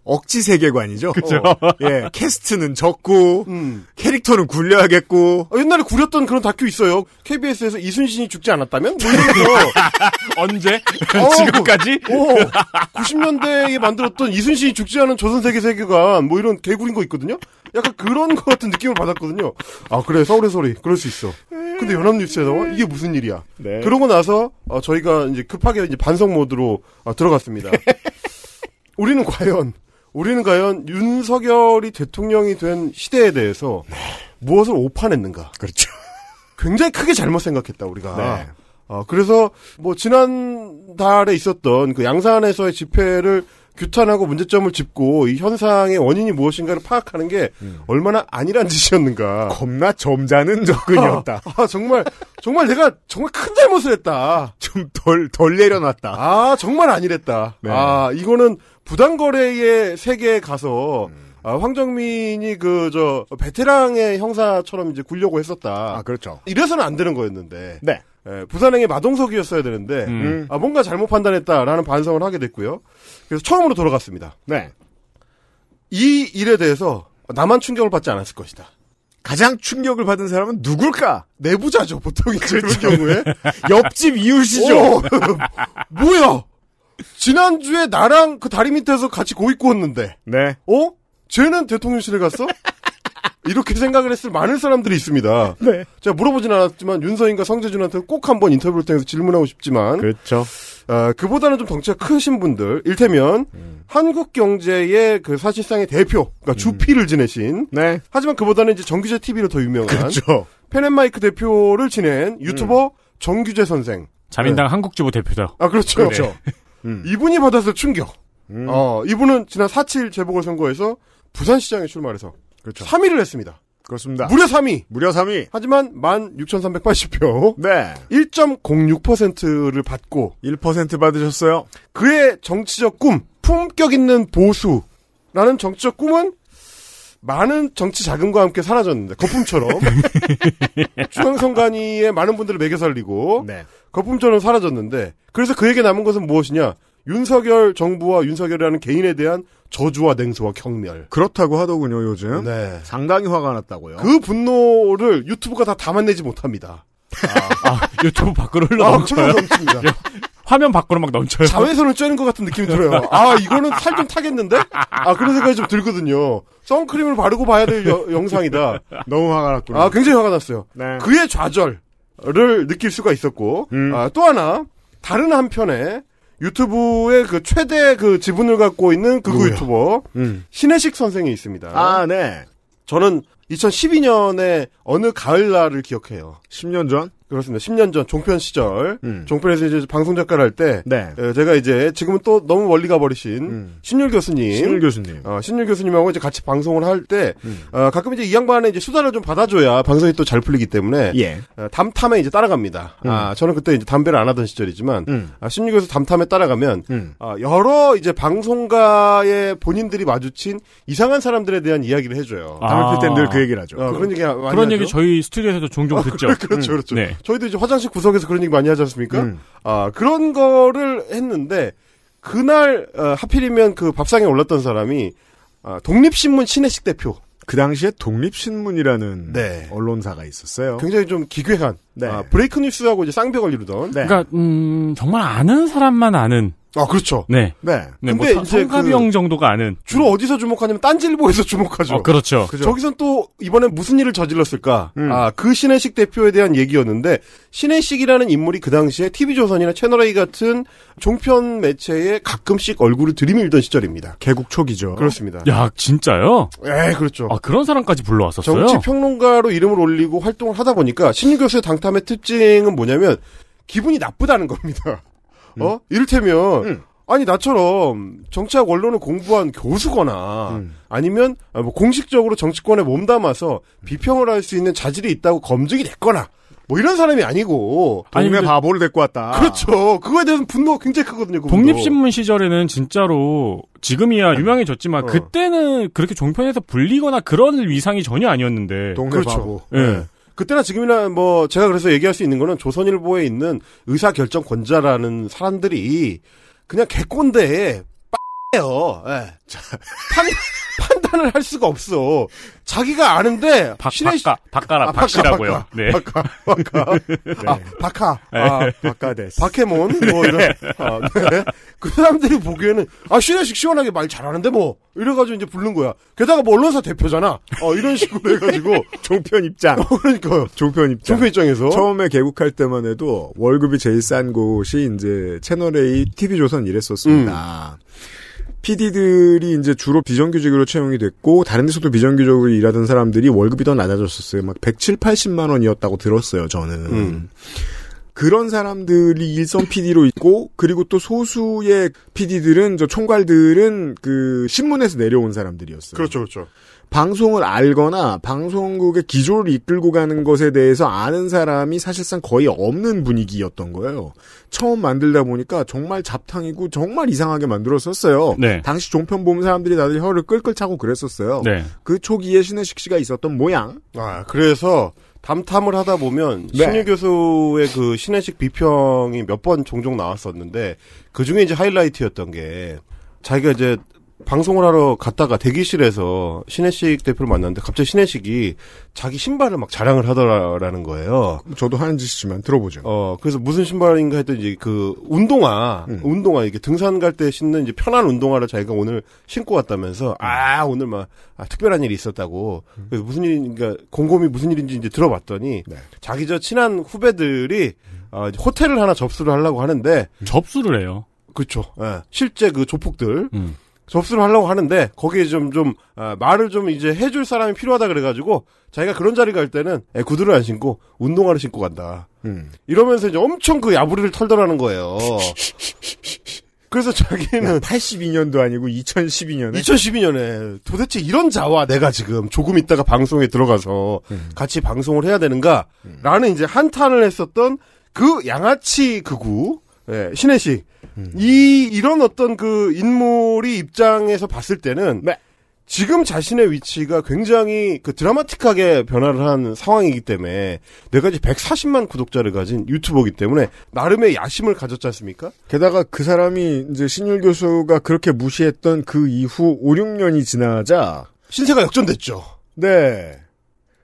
억지 세계관이죠. 그죠. 어. 예, 캐스트는 적고 음. 캐릭터는 굴려야겠고 어, 옛날에 굴렸던 그런 다큐 있어요. KBS에서 이순신이 죽지 않았다면? 뭐 언제? 어, 지금까지? 어, 90년대에 만들었던 이순신이 죽지 않은 조선세계 세계관 뭐 이런 개구린 거 있거든요. 약간 그런 것 같은 느낌을 받았거든요. 아 그래 서울의 소리 그럴 수 있어. 근데 연합뉴스에 서와 이게 무슨 일이야? 네. 그러고 나서 어, 저희가 이제 급하게 이제 반성 모드로 어, 들어갔습니다. 우리는 과연 우리는 과연 윤석열이 대통령이 된 시대에 대해서 네. 무엇을 오판했는가? 그렇죠. 굉장히 크게 잘못 생각했다 우리가. 네. 어, 그래서 뭐 지난 달에 있었던 그 양산에서의 집회를 규탄하고 문제점을 짚고 이 현상의 원인이 무엇인가를 파악하는 게 음. 얼마나 아니란 짓이었는가. 겁나 점잖은 접근이었다. 아, 아, 정말 정말 내가 정말 큰 잘못을 했다. 좀 덜덜 덜 내려놨다. 아 정말 아니랬다. 네. 아 이거는 부당거래의 세계에 가서 음. 아, 황정민이 그 저 베테랑의 형사처럼 이제 굴려고 했었다. 아 그렇죠. 이래서는 안 되는 거였는데. 네. 예, 부산행의 마동석이었어야 되는데 음. 음. 아, 뭔가 잘못 판단했다라는 반성을 하게 됐고요. 그래서 처음으로 돌아갔습니다. 네. 이 일에 대해서 나만 충격을 받지 않았을 것이다. 가장 충격을 받은 사람은 누굴까? 내부자죠 보통 이렇런 그렇죠. 경우에 옆집 이웃이죠. 뭐야? 지난주에 나랑 그 다리 밑에서 같이 고기 구웠는데. 네. 어? 쟤는 대통령실에 갔어? 이렇게 생각을 했을 많은 사람들이 있습니다. 네. 제가 물어보진 않았지만 윤서인과 성재준한테 꼭 한번 인터뷰를 통해서 질문하고 싶지만 그렇죠. 어, 그보다는 좀 덩치가 크신 분들 일테면 음. 한국 경제의 그 사실상의 대표 그러니까 음. 주피를 지내신 네. 하지만 그보다는 이제 정규재 TV로 더 유명한 그렇죠. 펜앤마이크 대표를 지낸 유튜버 음. 정규재 선생 자민당 네. 한국주부 대표죠. 아 그렇죠. 그렇죠. 네. 음. 이분이 받아서 충격. 음. 어, 이분은 지난 4.7 재보궐선거에서 부산시장에 출마해서 그렇죠. 3위를 했습니다. 그렇습니다. 무려 3위. 무려 3위. 하지만 16,380표. 네. 1.06%를 받고 1% 받으셨어요. 그의 정치적 꿈, 품격 있는 보수라는 정치적 꿈은 많은 정치 자금과 함께 사라졌는데 거품처럼 중앙선관위에 많은 분들을 매겨 살리고 네. 거품처럼 사라졌는데 그래서 그에게 남은 것은 무엇이냐? 윤석열 정부와 윤석열이라는 개인에 대한 저주와 냉소와 경멸. 그렇다고 하더군요, 요즘. 네. 상당히 화가 났다고요. 그 분노를 유튜브가 다 담아내지 못합니다. 아, 아 유튜브 밖으로 흘러 넘쳐요. 아, 넘칩니다. 화면 밖으로 막 넘쳐요. 자외선을 쬐는 것 같은 느낌이 들어요. 아 이거는 살 좀 타겠는데? 아 그런 생각이 좀 들거든요. 선크림을 바르고 봐야 될 여, 영상이다. 너무 화가 났구나. 아 굉장히 화가 났어요. 네. 그의 좌절을 느낄 수가 있었고 음. 아, 또 하나 다른 한편에 유튜브의 그 최대 그 지분을 갖고 있는 그 유튜버 음. 신혜식 선생이 있습니다. 아 네. 저는 2012년에 어느 가을날을 기억해요. 10년 전? 그렇습니다. 10년 전 종편 시절 음. 종편에서 이제 방송 작가를 할때 네. 제가 이제 지금은 또 너무 멀리 가버리신 음. 신율 교수님, 신율 교수님, 어, 신율 교수님하고 이제 같이 방송을 할때 음. 어, 가끔 이제 이 양반의 이제 수다를 좀 받아줘야 방송이 또 잘 풀리기 때문에 예. 어, 담탐에 이제 따라갑니다. 음. 아 저는 그때 이제 담배를 안 하던 시절이지만 음. 아, 신율 교수 담탐에 따라가면 음. 아, 여러 이제 방송가의 본인들이 마주친 이상한 사람들에 대한 이야기를 해줘요. 담배 아. 필땐 늘그 얘기를 하죠. 어, 그런 그렇죠. 얘기 그런 하죠? 얘기 저희 스튜디오에서도 종종 어, 듣죠. 그렇죠, 그렇죠. 네. 저희도 이제 화장실 구석에서 그런 얘기 많이 하지 않습니까? 음. 아, 그런 거를 했는데, 그날, 어, 하필이면 그 밥상에 올랐던 사람이, 아, 독립신문 신해식 대표. 그 당시에 독립신문이라는 네. 언론사가 있었어요. 굉장히 좀 기괴한. 네. 아, 브레이크 뉴스하고 이제 쌍벽을 이루던. 네. 그러니까 음, 정말 아는 사람만 아는. 아 그렇죠. 네. 네. 네. 뭐 근데 뭐 성가병 그 정도가 아는. 주로 음. 어디서 주목하냐면 딴질보에서 주목하죠. 어, 그렇죠. 그죠. 저기선 또 이번에 무슨 일을 저질렀을까? 음. 아그 신해식 대표에 대한 얘기였는데 신해식이라는 인물이 그 당시에 TV 조선이나 채널 A 같은 종편 매체에 가끔씩 얼굴을 들이밀던 시절입니다. 개국 초기죠. 그렇습니다. 야 진짜요? 예, 그렇죠. 아 그런 사람까지 불러왔었어요. 정치 평론가로 이름을 올리고 활동을 하다 보니까 신유 교수의 당 강탐의 특징은 뭐냐면 기분이 나쁘다는 겁니다. 어? 음. 이를테면 음. 아니 나처럼 정치학 원론을 공부한 교수거나 음. 아니면 아, 뭐 공식적으로 정치권에 몸담아서 비평을 할 수 있는 자질이 있다고 검증이 됐거나 뭐 이런 사람이 아니고 동네 아니, 바보를 데리고 왔다. 그렇죠. 그거에 대해서 분노가 굉장히 크거든요. 그분도. 독립신문 시절에는 진짜로 지금이야 음. 유명해졌지만 어. 그때는 그렇게 종편에서 불리거나 그런 위상이 전혀 아니었는데 동네 그렇죠. 바보. 예. 네. 그때나 지금이나 뭐 제가 그래서 얘기할 수 있는 거는 조선일보에 있는 의사결정권자라는 사람들이 그냥 개꼰대에 빠요. 예. 판, 판, 판단을 할 수가 없어. 자기가 아는데 박, 신의 박가 박가라 아, 박씨라고요. 박가, 네. 박가 박가 네. 아 박하 네. 아 박가 네. 박해몬 뭐 이런 아, 네. 그 사람들이 보기에는 아 신의식 시원하게 말 잘하는데 뭐 이래가지고 이제 부른 거야. 게다가 뭐 언론사 대표잖아. 어 이런 식으로 해가지고 종편 입장. 어, 그러니까요. 종편 입장. 종편 입장에서 처음에 개국할 때만 해도 월급이 제일 싼 곳이 이제 채널 A, TV 조선 이랬었습니다. 음. PD들이 이제 주로 비정규직으로 채용이 됐고 다른 데서도 비정규직으로 일하던 사람들이 월급이 더 낮아졌었어요. 막 170, 80만 원이었다고 들었어요. 저는. 음. 그런 사람들이 일선 PD로 있고 그리고 또 소수의 PD들은 저 총괄들은 그 신문에서 내려온 사람들이었어요. 그렇죠. 그렇죠. 방송을 알거나 방송국의 기조를 이끌고 가는 것에 대해서 아는 사람이 사실상 거의 없는 분위기였던 거예요. 처음 만들다 보니까 정말 잡탕이고 정말 이상하게 만들었었어요. 네. 당시 종편 보면 사람들이 다들 혀를 끌끌 차고 그랬었어요. 네. 그 초기에 신혜식 씨가 있었던 모양. 아, 그래서 담탐을 하다 보면 네. 신유 교수의 그 신혜식 비평이 몇 번 종종 나왔었는데 그 중에 이제 하이라이트였던 게 자기가 이제 방송을 하러 갔다가 대기실에서 신혜식 대표를 만났는데 갑자기 신혜식이 자기 신발을 막 자랑을 하더라는 라 거예요. 저도 하는 짓이지만 들어보죠. 어, 그래서 무슨 신발인가 했더니 그 운동화, 음. 운동화, 이게 등산 갈 때 신는 이제 편한 운동화를 자기가 오늘 신고 왔다면서 음. 아, 오늘 막 아, 특별한 일이 있었다고. 그래서 무슨 일인가 곰곰이 무슨 일인지 이제 들어봤더니 네. 자기 저 친한 후배들이 어, 호텔을 하나 접수를 하려고 하는데 음. 접수를 해요. 그렇죠. 예. 실제 그 조폭들 음. 접수를 하려고 하는데 거기에 좀좀 좀, 아, 말을 좀 이제 해줄 사람이 필요하다 그래가지고 자기가 그런 자리 갈 때는 에, 구두를 안 신고 운동화를 신고 간다. 음. 이러면서 이제 엄청 그 야부리를 털더라는 거예요. 그래서 자기는 82년도 아니고 2012년에 2012년에 도대체 이런 자와 내가 지금 조금 있다가 방송에 들어가서 음. 같이 방송을 해야 되는가라는 음. 이제 한탄을 했었던 그 양아치 극우 예, 신혜 식이 이런 어떤 그 인물이 입장에서 봤을 때는 네. 지금 자신의 위치가 굉장히 그 드라마틱하게 변화를 한 상황이기 때문에 내가 이제 140만 구독자를 가진 유튜버이기 때문에 나름의 야심을 가졌지 않습니까? 게다가 그 사람이 이제 신율 교수가 그렇게 무시했던 그 이후 5, 6년이 지나자 신세가 역전됐죠. 네.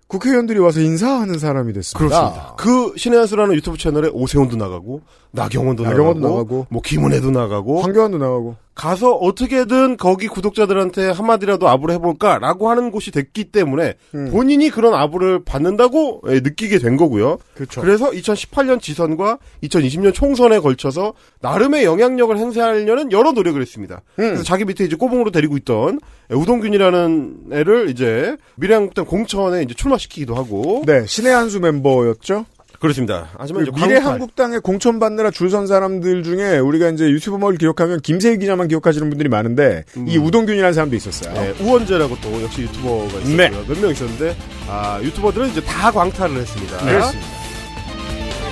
국회의원들이 와서 인사하는 사람이 됐습니다. 그렇습니다. 그 신의 한수라는 유튜브 채널에 오세훈도 나가고 나경원도, 나경원도 나가고, 나가고, 뭐 김은혜도 나가고, 황교안도 나가고. 가서 어떻게든 거기 구독자들한테 한마디라도 아부를 해볼까라고 하는 곳이 됐기 때문에 음. 본인이 그런 아부를 받는다고 예, 느끼게 된 거고요. 그쵸. 그렇죠. 그래서 2018년 지선과 2020년 총선에 걸쳐서 나름의 영향력을 행사하려는 여러 노력을 했습니다. 음. 그래서 자기 밑에 이제 꼬봉으로 데리고 있던 우동균이라는 애를 이제 미래한국당 공천에 이제 출마시키기도 하고. 네, 신의 한수 멤버였죠. 그렇습니다. 하지만 그 미래 광... 한국당에 공천 받느라 줄선 사람들 중에 우리가 이제 유튜버를 기억하면 김세희 기자만 기억하시는 분들이 많은데 음. 이 우동균이라는 사람도 있었어요. 네, 우원재라고 또 역시 유튜버가 있었고요. 네. 몇명 있었는데 아, 유튜버들은 이제 다 광탈을 했습니다. 네. 그렇습니다.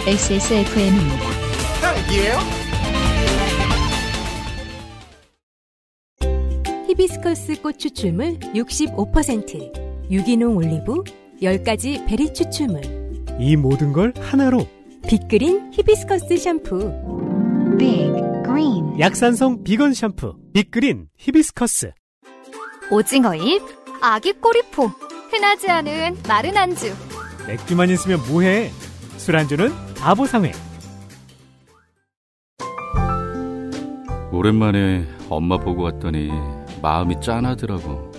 XSFM입니다. 예요? 히비스커스 꽃 추출물 65%, 유기농 올리브 10가지 베리 추출물 이 모든 걸 하나로 빅그린 히비스커스 샴푸 빅그린 약산성 비건 샴푸 빅그린 히비스커스 오징어잎, 아기 꼬리포 흔하지 않은 마른 안주 맥주만 있으면 뭐해 술안주는 바보상회 오랜만에 엄마 보고 왔더니 마음이 짠하더라고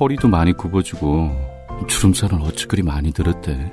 허리도 많이 굽어지고 주름살은 어찌 그리 많이 들었대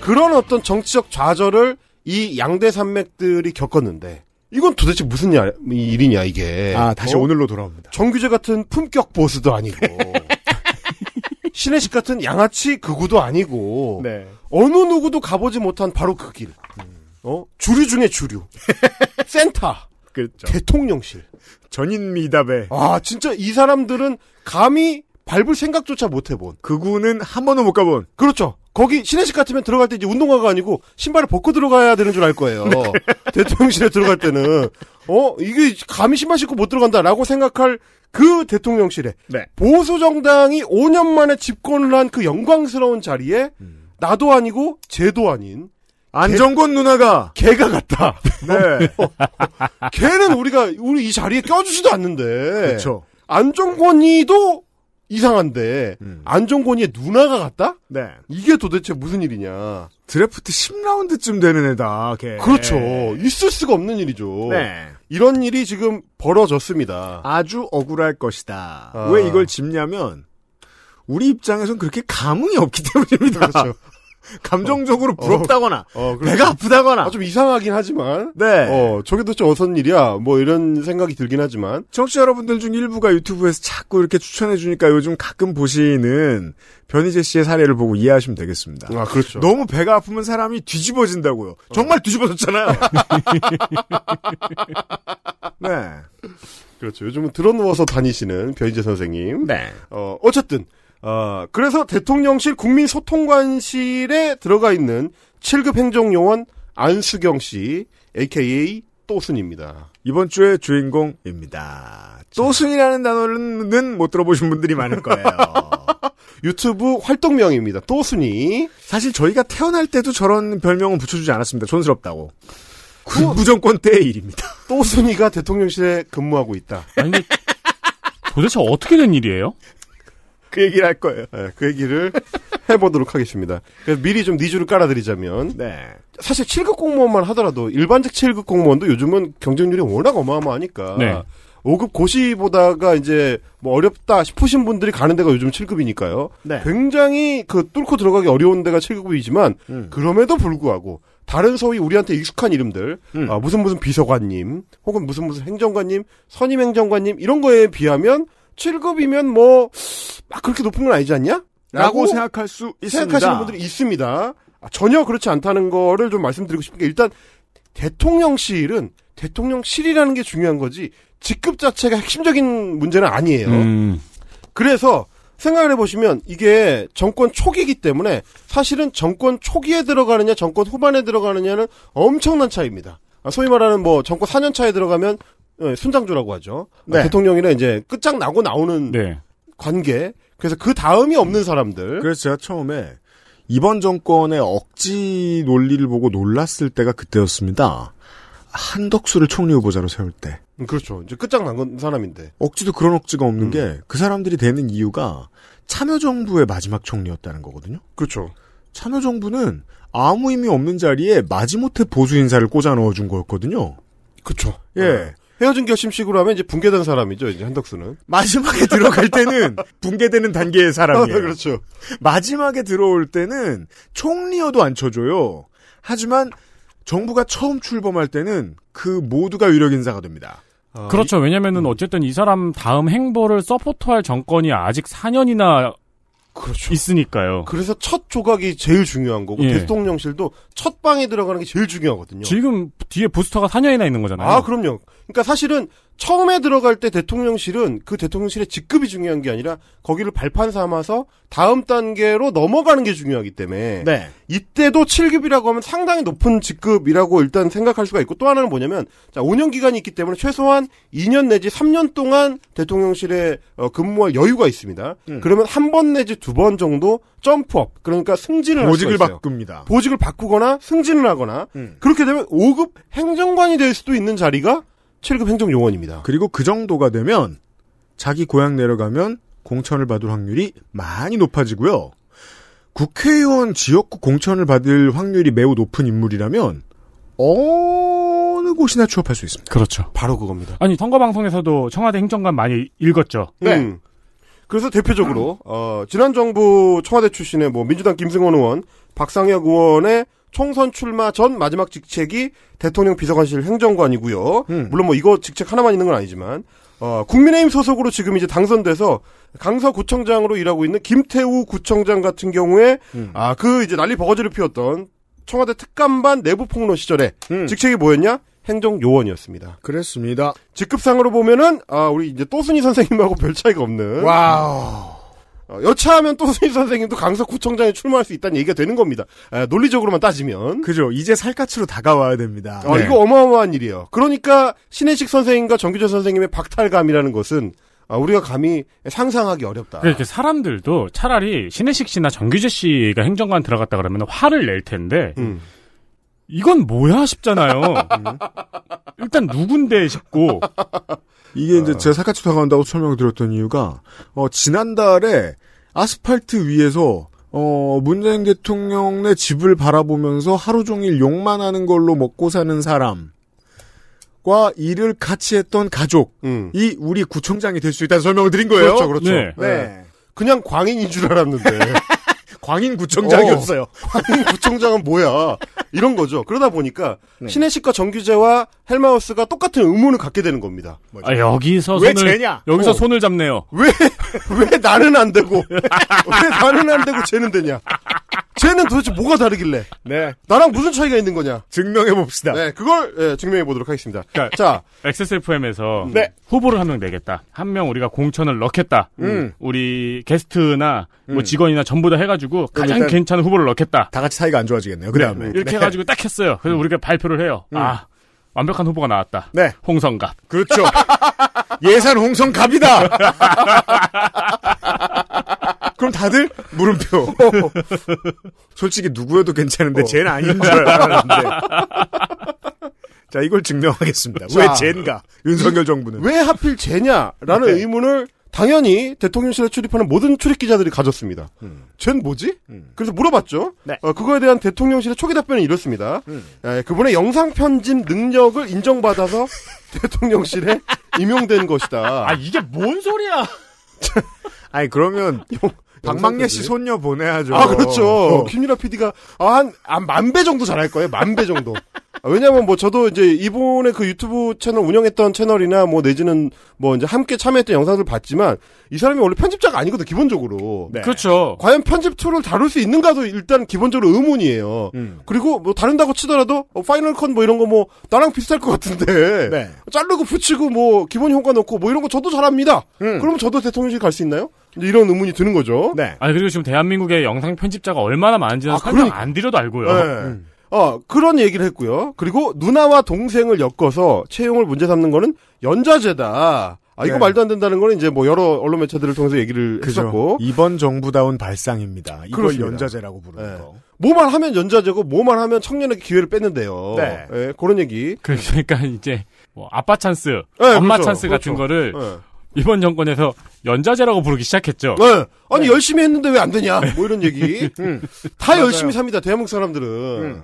그런 어떤 정치적 좌절을 이 양대 산맥들이 겪었는데 이건 도대체 무슨 야, 일이냐 이게. 아 다시 어? 오늘로 돌아옵니다. 정규재 같은 품격 보스도 아니고 신혜식 같은 양아치 극우도 아니고 네. 어느 누구도 가보지 못한 바로 그 길. 음. 어 주류 중에 주류. 센터. 그렇죠. 대통령실. 전인미답에. 아 진짜 이 사람들은 감히 밟을 생각조차 못 해본. 극우는 한 번도 못 가본. 그렇죠. 거기 시내식 같으면 들어갈 때 이제 운동화가 아니고 신발을 벗고 들어가야 되는 줄 알 거예요. 네. 대통령실에 들어갈 때는 어 이게 감히 신발 신고 못 들어간다라고 생각할 그 대통령실에 네. 보수 정당이 5년 만에 집권을 한 그 영광스러운 자리에 음. 나도 아니고 제도 아닌 안정권 개, 누나가 개가 같다. 네. 개는 우리가 우리 이 자리에 껴주지도 않는데. 그렇죠. 안정권이도 이상한데 음. 안종권이의 누나가 갔다? 네. 이게 도대체 무슨 일이냐? 드래프트 10라운드쯤 되는 애다. 걔. 그렇죠. 있을 수가 없는 일이죠. 네. 이런 일이 지금 벌어졌습니다. 아주 억울할 것이다. 아. 왜 이걸 짚냐면 우리 입장에선 그렇게 감흥이 없기 때문입니다. 그렇죠. 감정적으로 어. 어. 부럽다거나 어, 배가 아프다거나 아, 좀 이상하긴 하지만 네. 어, 저게 도대체 어선 일이야? 뭐 이런 생각이 들긴 하지만 청취자 여러분들 중 일부가 유튜브에서 자꾸 이렇게 추천해 주니까 요즘 가끔 보시는 변희재 씨의 사례를 보고 이해하시면 되겠습니다. 아, 그렇죠. 너무 배가 아프면 사람이 뒤집어진다고요. 어. 정말 뒤집어졌잖아요. 네. 그렇죠. 요즘은 드러 누워서 다니시는 변희재 선생님. 네. 어, 어쨌든 어, 그래서 대통령실 국민소통관실에 들어가 있는 7급 행정요원 안수경 씨, AKA 또순입니다. 이번 주의 주인공입니다. 또순이라는 단어는 못 들어보신 분들이 많을 거예요. 유튜브 활동명입니다. 또순이. 사실 저희가 태어날 때도 저런 별명은 붙여주지 않았습니다. 촌스럽다고. 군부 그 정권 때의 일입니다. 또순이가 대통령실에 근무하고 있다. 아니, 도대체 어떻게 된 일이에요? 그 얘기를 할 거예요. 네, 그 얘기를 해보도록 하겠습니다. 그래서 미리 좀니즈를 깔아드리자면. 네. 사실 7급 공무원만 하더라도 일반직 7급 공무원도 요즘은 경쟁률이 워낙 어마어마하니까. 네. 5급 고시보다가 이제 뭐 어렵다 싶으신 분들이 가는 데가 요즘 7급이니까요. 네. 굉장히 그 뚫고 들어가기 어려운 데가 7급이지만 음. 그럼에도 불구하고 다른 소위 우리한테 익숙한 이름들 음. 아, 무슨 무슨 비서관님 혹은 무슨 무슨 행정관님 선임 행정관님 이런 거에 비하면 7급이면 뭐 막 그렇게 높은 건 아니지 않냐? 라고 생각할 수 있습니다. 생각하시는 분들이 있습니다. 아, 전혀 그렇지 않다는 거를 좀 말씀드리고 싶은 게 일단 대통령실은 대통령실이라는 게 중요한 거지 직급 자체가 핵심적인 문제는 아니에요. 음. 그래서 생각을 해보시면 이게 정권 초기이기 때문에 사실은 정권 초기에 들어가느냐 정권 후반에 들어가느냐는 엄청난 차이입니다. 아, 소위 말하는 뭐 정권 4년 차에 들어가면 예, 순장주라고 하죠. 네. 대통령이랑 이제 끝장나고 나오는 네. 관계. 그래서 그 다음이 없는 사람들. 그래서 제가 처음에 이번 정권의 억지 논리를 보고 놀랐을 때가 그때였습니다. 한덕수를 총리 후보자로 세울 때. 음, 그렇죠. 이제 끝장난 사람인데. 억지도 그런 억지가 없는 음. 게그 사람들이 되는 이유가 참여정부의 마지막 총리였다는 거거든요. 그렇죠. 참여정부는 아무 의미 없는 자리에 마지못해 보수 인사를 꽂아 넣어준 거였거든요. 그렇죠. 예. 네. 헤어진 결심식으로 하면 이제 붕괴된 사람이죠. 이제 한덕수는 마지막에 들어갈 때는 붕괴되는 단계의 사람이에요. 아, 그렇죠. 마지막에 들어올 때는 총리여도 안 쳐줘요. 하지만 정부가 처음 출범할 때는 그 모두가 위력 인사가 됩니다. 아, 그렇죠. 왜냐면은 하 음. 어쨌든 이 사람 다음 행보를 서포트할 정권이 아직 4년이나 그렇죠. 있으니까요. 그래서 첫 조각이 제일 중요한 거고 예. 대통령실도 첫 방에 들어가는 게 제일 중요하거든요. 지금 뒤에 보스터가 4년이나 있는 거잖아요. 아, 그럼요. 그러니까 사실은 처음에 들어갈 때 대통령실은 그 대통령실의 직급이 중요한 게 아니라 거기를 발판 삼아서 다음 단계로 넘어가는 게 중요하기 때문에 네. 이때도 7급이라고 하면 상당히 높은 직급이라고 일단 생각할 수가 있고 또 하나는 뭐냐면 자 5년 기간이 있기 때문에 최소한 2년 내지 3년 동안 대통령실에 어, 근무할 여유가 있습니다. 음. 그러면 한 번 내지 두 번 정도 점프업 그러니까 승진을 보직을 바꿉니다. 보직을 바꾸거나 승진을 하거나 음. 그렇게 되면 5급 행정관이 될 수도 있는 자리가 7급 행정요원입니다. 그리고 그 정도가 되면 자기 고향 내려가면 공천을 받을 확률이 많이 높아지고요. 국회의원 지역구 공천을 받을 확률이 매우 높은 인물이라면 어느 곳이나 취업할 수 있습니다. 그렇죠. 바로 그겁니다. 아니 선거 방송에서도 청와대 행정관 많이 읽었죠. 음. 네. 음. 그래서 대표적으로 어, 지난 정부 청와대 출신의 뭐 민주당 김승원 의원, 박상혁 의원의 총선 출마 전 마지막 직책이 대통령 비서관실 행정관이고요. 음. 물론 뭐 이거 직책 하나만 있는 건 아니지만 어, 국민의힘 소속으로 지금 이제 당선돼서 강서구청장으로 일하고 있는 김태우 구청장 같은 경우에 음. 아그 이제 난리 버거지를 피웠던 청와대 특감반 내부 폭로 시절에 음. 직책이 뭐였냐? 행정 요원이었습니다. 그랬습니다. 직급상으로 보면은 아 우리 이제 또순이 선생님하고 별 차이가 없는. 와우. 어, 여차하면 또 수인 선생님도 강서구청장에 출마할 수 있다는 얘기가 되는 겁니다. 아, 논리적으로만 따지면. 그죠. 이제 살갗으로 다가와야 됩니다. 아, 네. 이거 어마어마한 일이에요. 그러니까 신혜식 선생님과 정규재 선생님의 박탈감이라는 것은 아, 우리가 감히 상상하기 어렵다. 그러니까 사람들도 차라리 신혜식 씨나 정규재 씨가 행정관 들어갔다 그러면 화를 낼 텐데 음. 이건 뭐야 싶잖아요. 일단 누군데 싶고 이게 이제 아. 제가 사카치 다가온다고 설명을 드렸던 이유가 어, 지난달에 아스팔트 위에서 어, 문재인 대통령의 집을 바라보면서 하루 종일 욕만 하는 걸로 먹고 사는 사람과 일을 같이 했던 가족이 음. 우리 구청장이 될 수 있다는 설명을 드린 거예요. 그렇죠, 그렇죠. 네. 네. 그냥 광인인 줄 알았는데. 광인구청장이 어, 없어요. 광인구청장은 뭐야? 이런 거죠. 그러다 보니까 네. 신해식과 정규재와 헬마우스가 똑같은 의문을 갖게 되는 겁니다. 아, 여기서 왜 손을, 냐 여기서 어. 손을 잡네요. 왜 왜 나는 안 되고 왜 나는 안 되고 쟤는 되냐? 쟤는 도대체 뭐가 다르길래? 네. 나랑 무슨 차이가 있는 거냐? 증명해 봅시다. 네, 그걸 예, 증명해 보도록 하겠습니다. 그러니까 자, XSFM에서 네. 후보를 한 명 내겠다. 한 명 우리가 공천을 넣겠다. 음. 우리 게스트나 뭐 음. 직원이나 전부 다 해가지고 가장 괜찮은 후보를 넣겠다. 다 같이 사이가 안 좋아지겠네요. 그 다음에 네, 이렇게 해가지고 딱 했어요. 그래서 우리가 발표를 해요. 음. 아. 완벽한 후보가 나왔다. 네. 홍성갑. 그렇죠. 예산 홍성갑이다. 그럼 다들 물음표. 어. 솔직히 누구여도 괜찮은데 어. 쟤는 아닌 줄 알았는데. 자, 이걸 증명하겠습니다. 자, 왜 쟤인가? 윤석열 정부는. 왜 하필 쟤냐라는 네. 의문을 당연히 대통령실에 출입하는 모든 출입 기자들이 가졌습니다. 음. 쟨 뭐지? 음. 그래서 물어봤죠. 네. 어, 그거에 대한 대통령실의 초기 답변은 이렇습니다. 음. 에, 예, 그분의 영상 편집 능력을 인정받아서 대통령실에 임용된 것이다. 아 이게 뭔 소리야? 아니 그러면 박망예 씨 손녀 보내야죠. 아 그렇죠. 어. 어 김유라 PD가 아, 한만배 정도 잘할 거예요. 만배 정도. 아, 왜냐면 뭐 저도 이제 이분의 그 유튜브 채널 운영했던 채널이나 뭐 내지는 뭐 이제 함께 참여했던 영상들 봤지만 이 사람이 원래 편집자가 아니거든 기본적으로. 네. 그렇죠. 과연 편집 툴을 다룰 수 있는가도 일단 기본적으로 의문이에요. 음. 그리고 뭐 다른다고 치더라도 어, 파이널 컷 뭐 이런 거 뭐 나랑 비슷할 것 같은데 네. 자르고 붙이고 뭐 기본 효과 넣고 뭐 이런 거 저도 잘합니다. 음. 그러면 저도 대통령실 갈 수 있나요? 이런 의문이 드는 거죠. 네. 아니 그리고 지금 대한민국의 영상 편집자가 얼마나 많은지는 아, 설명 그러니안 드려도 알고요. 네. 음. 어, 그런 얘기를 했고요. 그리고 누나와 동생을 엮어서 채용을 문제 삼는 거는 연좌제다. 아, 이거 네. 말도 안 된다는 거는 이제 뭐 여러 언론 매체들을 통해서 얘기를 그죠. 했었고. 이번 정부다운 발상입니다. 이걸 그렇습니다. 연좌제라고 부르는 네. 거. 뭐만 하면 연좌제고 뭐만 하면 청년에게 기회를 뺐는데요. 네. 네 그런 얘기. 그러니까 이제 뭐 아빠 찬스, 네, 엄마 그렇죠. 찬스 같은 그렇죠. 거를 네. 이번 정권에서 연자제라고 부르기 시작했죠. 네. 아니 네. 열심히 했는데 왜 안 되냐? 뭐 이런 얘기. 응. 음. 음. 다 맞아요. 열심히 삽니다. 대한민국 사람들은. 응. 음.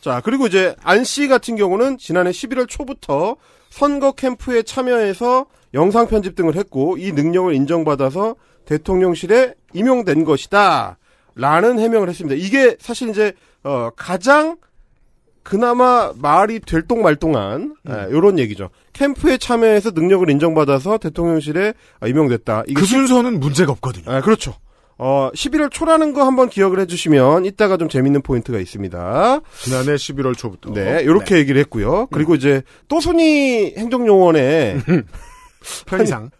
자 그리고 이제 안씨 같은 경우는 지난해 11월 초부터 선거 캠프에 참여해서 영상 편집 등을 했고 이 능력을 인정받아서 대통령실에 임용된 것이다. 라는 해명을 했습니다. 이게 사실 이제 어, 가장 그나마 말이 될똥말똥한 예, 음. 이런 얘기죠. 캠프에 참여해서 능력을 인정받아서 대통령실에 아, 임명됐다. 그 순서는 문제가 없거든요. 아, 그렇죠. 어, 11월 초라는 거 한번 기억을 해주시면 이따가 좀 재밌는 포인트가 있습니다. 지난해 11월 초부터. 네, 이렇게 네. 얘기를 했고요. 그리고 음. 이제 또순이 행정요원의 편의상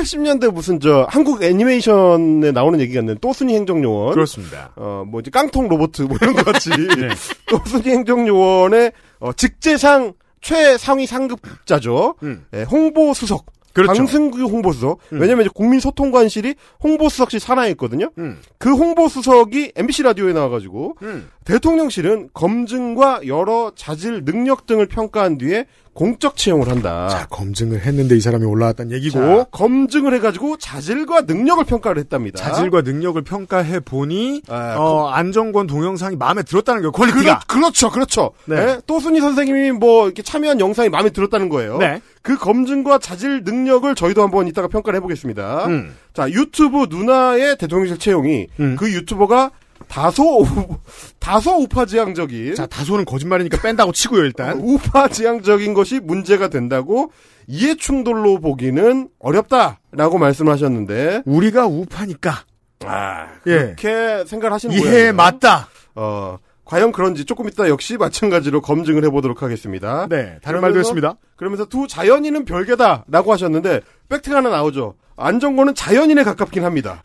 80년대 무슨 저 한국 애니메이션에 나오는 얘기 같는 또순이 행정요원. 그렇습니다. 어, 뭐 이제 깡통 로보트 뭐 이런 것 같이 네. 또순이 행정요원의 어, 직제상 최상위 상급자죠. 음. 네, 홍보 수석. 그렇죠. 강승규 홍보수석. 음. 왜냐면 이제 국민소통관실이 홍보수석실 산하에 있거든요. 음. 그 홍보수석이 MBC 라디오에 나와가지고 음. 대통령실은 검증과 여러 자질 능력 등을 평가한 뒤에 공적 채용을 한다. 자, 검증을 했는데 이 사람이 올라왔다는 얘기고 자, 검증을 해가지고 자질과 능력을 평가를 했답니다. 자질과 능력을 평가해 보니 아, 어, 그- 안정권 동영상이 마음에 들었다는 거예요. 퀄리티가 그렇, 죠 그렇죠, 그렇죠. 네. 네. 또순이 선생님이 뭐 이렇게 참여한 영상이 마음에 들었다는 거예요. 네. 그 검증과 자질 능력을 저희도 한번 이따가 평가를 해보겠습니다. 음. 자 유튜브 누나의 대통령실 채용이 음. 그 유튜버가 다소 다소 우파지향적인 자 다소는 거짓말이니까 뺀다고 치고요 일단 우파지향적인 것이 문제가 된다고 이해 충돌로 보기는 어렵다라고 말씀하셨는데 우리가 우파니까 아 예. 그렇게 예. 생각하시는 이해 맞다 어 과연 그런지 조금 이따 역시 마찬가지로 검증을 해보도록 하겠습니다. 네, 다른 말도 했습니다. 그러면서 두 자연인은 별개다라고 하셨는데 팩트가 하나 나오죠. 안정권은 자연인에 가깝긴 합니다.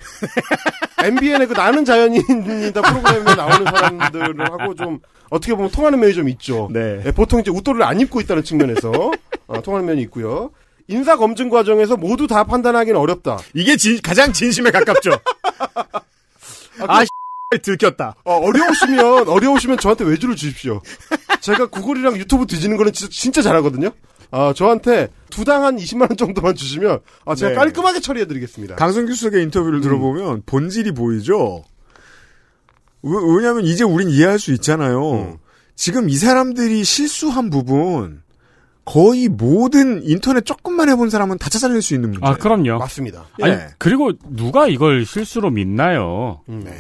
MBN의 그 나는 자연인이다 프로그램에 나오는 사람들하고 좀 어떻게 보면 통하는 면이 좀 있죠. 네. 네, 보통 이제 웃도를 안 입고 있다는 측면에서 어, 통하는 면이 있고요. 인사 검증 과정에서 모두 다 판단하기는 어렵다. 이게 진, 가장 진심에 가깝죠. 아, 아 들켰다. 어, 려우시면 어려우시면 저한테 외주를 주십시오. 제가 구글이랑 유튜브 뒤지는 거는 진짜, 진짜 잘하거든요. 어, 저한테 두당한 20만 원 정도만 주시면 아, 제가 네. 깔끔하게 처리해드리겠습니다. 강성규 수석의 인터뷰를 음. 들어보면 본질이 보이죠. 왜, 냐하면 이제 우린 이해할 수 있잖아요. 음. 지금 이 사람들이 실수한 부분 거의 모든 인터넷 조금만 해본 사람은 다 찾아낼 수 있는 문제. 아 그럼요. 맞습니다. 아니 예. 그리고 누가 이걸 실수로 믿나요? 음, 네.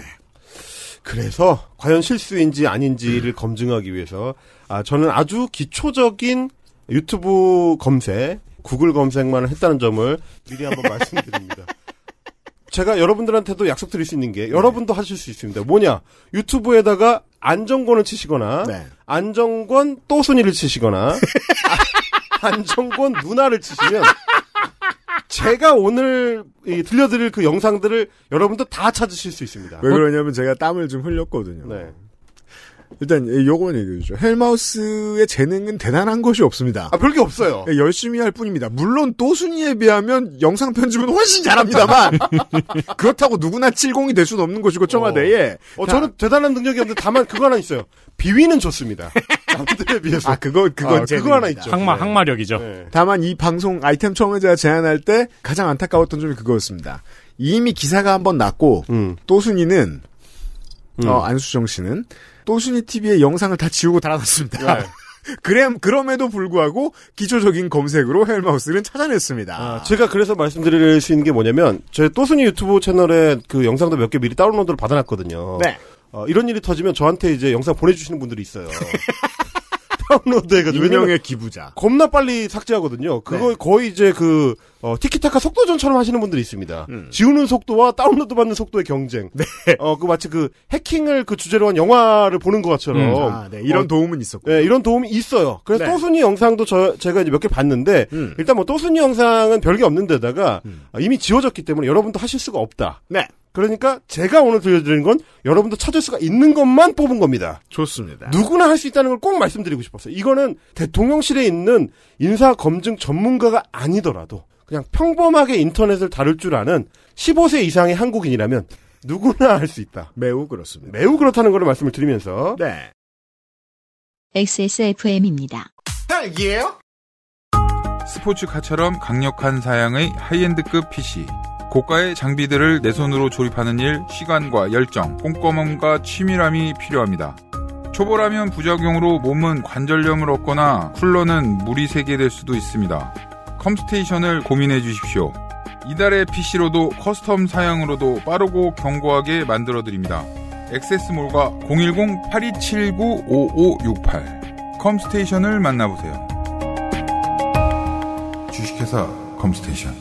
그래서 과연 실수인지 아닌지를 검증하기 위해서 아 저는 아주 기초적인 유튜브 검색, 구글 검색만 했다는 점을 미리 한번 말씀드립니다. 제가 여러분들한테도 약속드릴 수 있는 게 여러분도 하실 수 있습니다. 뭐냐 유튜브에다가 안정권을 치시거나 네. 안정권 또 순위를 치시거나 아, 안정권 누나를 치시면 제가 오늘 이, 들려드릴 그 영상들을 여러분도 다 찾으실 수 있습니다. 왜 그러냐면 제가 땀을 좀 흘렸거든요. 네. 일단 요건 얘기해 주죠. 헬마우스의 재능은 대단한 것이 없습니다. 아, 별게 없어요. 예, 열심히 할 뿐입니다. 물론 또순이에 비하면 영상 편집은 훨씬 잘합니다만 그렇다고 누구나 70이 될 수는 없는 것이고 청와대에 어, 어 저는 대단한 능력이 없는데 다만 그거 하나 있어요. 비위는 좋습니다. 남들에 비해서. 아, 그거, 그건 아, 그거 하나 있죠. 항마, 네. 항마력이죠. 네. 다만 이 방송 아이템 처음에 제가 제안할 때 가장 안타까웠던 점이 그거였습니다. 이미 기사가 한 번 났고, 음. 또순이는, 음. 어, 안수정 씨는, 또순이 TV의 영상을 다 지우고 달아놨습니다. 네. 그래, 그럼에도 불구하고 기초적인 검색으로 헬마우스는 찾아냈습니다. 아, 제가 그래서 말씀드릴 수 있는 게 뭐냐면 제 또순이 유튜브 채널에 그 영상도 몇 개 미리 다운로드를 받아놨거든요. 네. 어, 이런 일이 터지면 저한테 이제 영상 보내주시는 분들이 있어요. 다운로드 해가지고. 유명의 기부자. 겁나 빨리 삭제하거든요. 그거 네. 거의 이제 그 어, 티키타카 속도전처럼 하시는 분들이 있습니다. 음. 지우는 속도와 다운로드 받는 속도의 경쟁. 네. 어, 그 마치 그 해킹을 그 주제로 한 영화를 보는 것처럼. 음. 아, 네. 이런 어, 도움은 있었고. 네, 이런 도움이 있어요. 그래서 네. 또순이 영상도 저, 제가 이제 몇 개 봤는데, 음. 일단 뭐 또순이 영상은 별게 없는데다가, 음. 아, 이미 지워졌기 때문에 여러분도 하실 수가 없다. 네. 그러니까 제가 오늘 들려드리는 건 여러분도 찾을 수가 있는 것만 뽑은 겁니다. 좋습니다. 누구나 할 수 있다는 걸 꼭 말씀드리고 싶었어요. 이거는 대통령실에 있는 인사검증 전문가가 아니더라도 그냥 평범하게 인터넷을 다룰 줄 아는 15세 이상의 한국인이라면 누구나 할 수 있다. 매우 그렇습니다. 매우 그렇다는 걸 말씀을 드리면서 네. XSFM입니다. 딸기예요? 스포츠카처럼 강력한 사양의 하이엔드급 PC. 고가의 장비들을 내 손으로 조립하는 일, 시간과 열정, 꼼꼼함과 치밀함이 필요합니다. 초보라면 부작용으로 몸은 관절염을 얻거나 쿨러는 물이 새게 될 수도 있습니다. 컴스테이션을 고민해 주십시오. 이달의 PC로도 커스텀 사양으로도 빠르고 견고하게 만들어 드립니다. 엑세스몰과 010-8279-5568 컴스테이션을 만나보세요. 주식회사 컴스테이션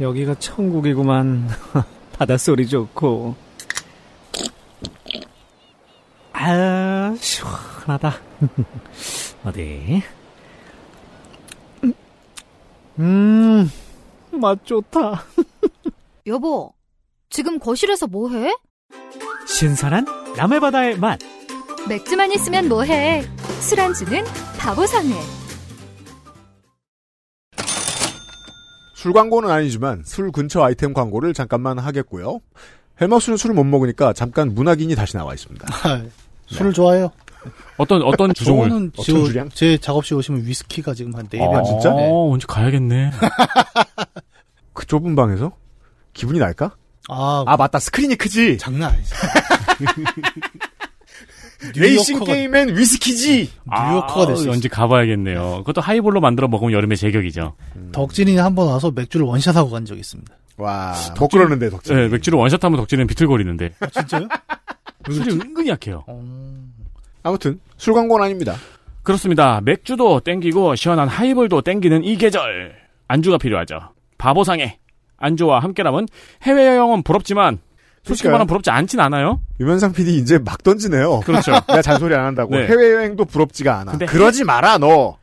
여기가 천국이구만. 바닷소리 좋고 아유, 시원하다. 어디? 음, 맛 좋다. 여보, 지금 거실에서 뭐해? 신선한 남해바다의 맛. 맥주만 있으면 뭐해? 술안주는 바보상회. 술 광고는 아니지만 술 근처 아이템 광고를 잠깐만 하겠고요. 헬마우스는 술을 못 먹으니까 잠깐 문학인이 다시 나와 있습니다. 술을 좋아해요. 어떤 어떤 주종을? 저는 어떤 주량? 제 작업실 오시면 위스키가 지금 한네 아, 병. 아, 진짜? 네. 어, 언제 가야겠네. 그 좁은 방에서 기분이 날까? 아, 아 맞다 스크린이 크지. 장난 아니지. 레이싱 게임엔 위스키지. 아, 뉴요커가 됐어. 아, 언제 가봐야겠네요. 그것도 하이볼로 만들어 먹으면 여름에 제격이죠. 음. 덕진이 한번 와서 맥주를 원샷하고 간 적이 있습니다. 와. 덕 그러는데 덕진. 네, 맥주를 원샷하면 덕진은 비틀거리는데. 아, 진짜요? 술이 은근히 약해요. 어. 아무튼 술 광고는 아닙니다. 그렇습니다. 맥주도 땡기고 시원한 하이볼도 땡기는 이 계절 안주가 필요하죠. 바보상의 안주와 함께라면 해외 여행은 부럽지만 솔직히 말하면 부럽지 않진 않아요. 유면상 PD 이제 막 던지네요. 그렇죠. 내가 잔소리 안 한다고. 네. 해외 여행도 부럽지가 않아. 그러지 해... 마라 너.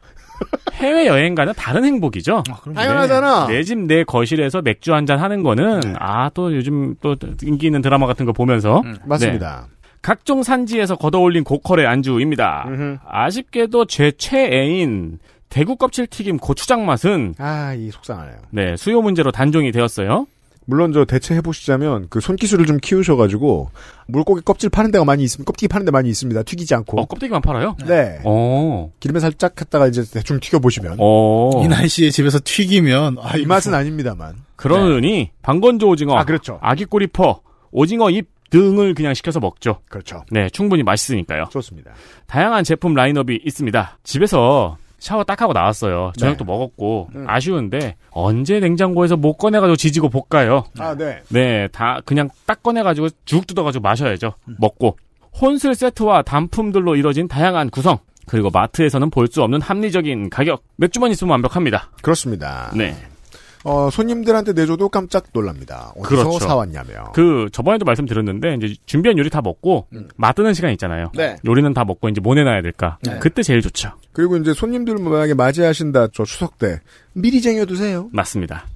해외 여행과는 다른 행복이죠. 아, 당연하잖아. 네. 내 집내 내 거실에서 맥주 한잔 하는 거는 네. 아또 요즘 또 인기 있는 드라마 같은 거 보면서 음, 맞습니다. 네. 각종 산지에서 걷어올린 고퀄의 안주입니다. 으흠. 아쉽게도 제 최애인 대구 껍질 튀김 고추장 맛은 아, 이 속상하네요. 네, 수요 문제로 단종이 되었어요. 물론 저 대체해 보시자면 그 손기술을 좀 키우셔 가지고 물고기 껍질 파는 데가 많이 있습니다. 껍데기 파는 데 많이 있습니다. 튀기지 않고. 어, 껍데기만 팔아요? 네. 어. 기름에 살짝 했다가 이제 대충 튀겨 보시면. 어. 이 날씨에 집에서 튀기면 아, 이 맛은 아닙니다만. 그러느니 네. 방건조 오징어. 아, 그렇죠. 아기 꼬리퍼, 오징어 입 등을 그냥 시켜서 먹죠. 그렇죠. 네, 충분히 맛있으니까요. 좋습니다. 다양한 제품 라인업이 있습니다. 집에서 샤워 딱 하고 나왔어요. 네. 저녁도 네. 먹었고 음. 아쉬운데 언제 냉장고에서 못 꺼내가지고 지지고 볶아요. 아 네. 네다 그냥 딱 꺼내가지고 죽 뜯어가지고 마셔야죠. 음. 먹고 혼술 세트와 단품들로 이뤄진 다양한 구성 그리고 마트에서는 볼 수 없는 합리적인 가격 맥주만 있으면 완벽합니다. 그렇습니다. 네. 어, 손님들한테 내줘도 깜짝 놀랍니다. 어디서 그렇죠. 사왔냐며. 그 저번에도 말씀드렸는데 이제 준비한 요리 다 먹고 음. 맛드는 시간 있잖아요. 네. 요리는 다 먹고 이제 뭐 내놔야 될까? 네. 그때 제일 좋죠. 그리고 이제 손님들 만약에 맞이하신다 저 추석 때 미리 쟁여두세요. 맞습니다.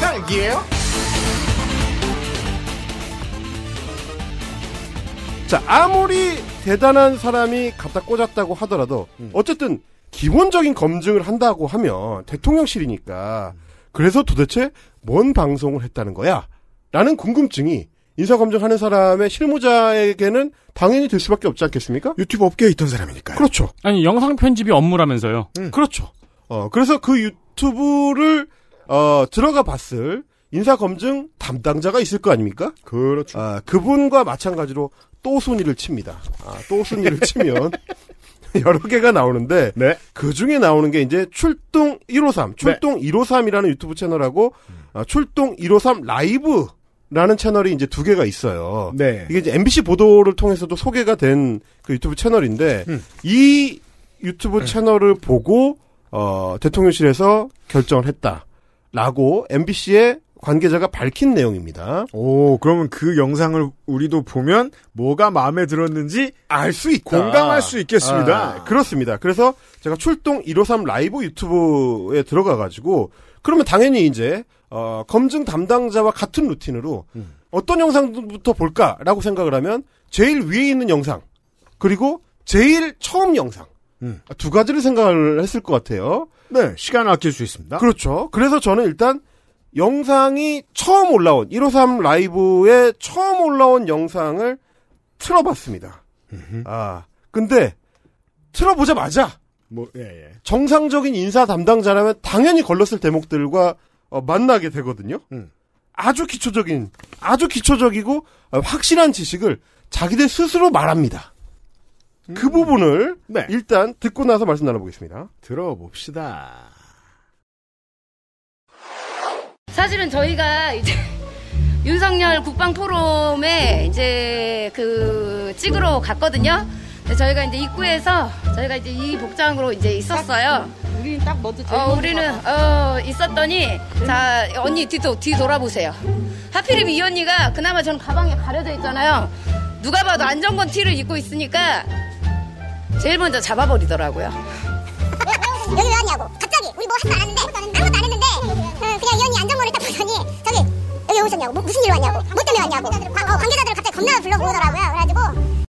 딸기예요? 자 아무리 대단한 사람이 갖다 꽂았다고 하더라도 음. 어쨌든 기본적인 검증을 한다고 하면 대통령실이니까 그래서 도대체 뭔 방송을 했다는 거야? 라는 궁금증이 인사검증하는 사람의 실무자에게는 당연히 될 수밖에 없지 않겠습니까? 유튜브 업계에 있던 사람이니까요. 그렇죠. 아니, 영상 편집이 업무라면서요. 음. 그렇죠. 어, 그래서 그 유튜브를, 어, 들어가 봤을 인사검증 담당자가 있을 거 아닙니까? 그렇죠. 아, 그분과 마찬가지로 또 순위를 칩니다. 아, 또 순위를 치면 여러 개가 나오는데 네. 그 중에 나오는 게 이제 출동 153, 출동 네. 153이라는 유튜브 채널하고 음. 아, 출동 153 라이브 라는 채널이 이제 두 개가 있어요. 네. 이게 이제 MBC 보도를 통해서도 소개가 된 그 유튜브 채널인데 음. 이 유튜브 음. 채널을 보고 어, 대통령실에서 결정을 했다라고 MBC의 관계자가 밝힌 내용입니다. 오, 그러면 그 영상을 우리도 보면 뭐가 마음에 들었는지 알 수 있다. 공감할 수 있겠습니다. 아. 그렇습니다. 그래서 제가 출동 153 라이브 유튜브에 들어가가지고 그러면 당연히 이제 어, 검증 담당자와 같은 루틴으로 음. 어떤 영상부터 볼까라고 생각을 하면 제일 위에 있는 영상 그리고 제일 처음 영상 음. 두 가지를 생각을 했을 것 같아요. 네, 시간 을 아낄 수 있습니다. 그렇죠. 그래서 저는 일단 영상이 처음 올라온 153 라이브에 처음 올라온 영상을 틀어봤습니다. 으흠. 아 근데 틀어보자마자 뭐 예, 예. 정상적인 인사 담당자라면 당연히 걸렀을 대목들과 어, 만나게 되거든요. 음. 아주 기초적인 아주 기초적이고 어, 확실한 지식을 자기들 스스로 말합니다. 그 음. 그 부분을 네. 일단 듣고 나서 말씀 나눠보겠습니다. 들어봅시다. 사실은 저희가 이제 윤석열 국방 포럼에 이제 그 찍으러 갔거든요. 저희가 이제 입구에서 저희가 이제 이 복장으로 이제 있었어요. 우리는 딱 먼저 어, 우리는 어 있었더니 자 언니 뒤, 뒤 돌아보세요. 하필이면 이 언니가 그나마 전 가방에 가려져 있잖아요. 누가 봐도 안정권 티를 입고 있으니까 제일 먼저 잡아버리더라고요. 왜, 왜, 왜, 왔냐고. 갑자기 우리 뭐 한다 안 아니 저기 여기 오셨냐고 뭐, 무슨 일로 왔냐고 뭐 때문에 왔냐고 관, 뭐 어, 관계자들을 갑자기 겁나 불러 보더라고요 그래가지고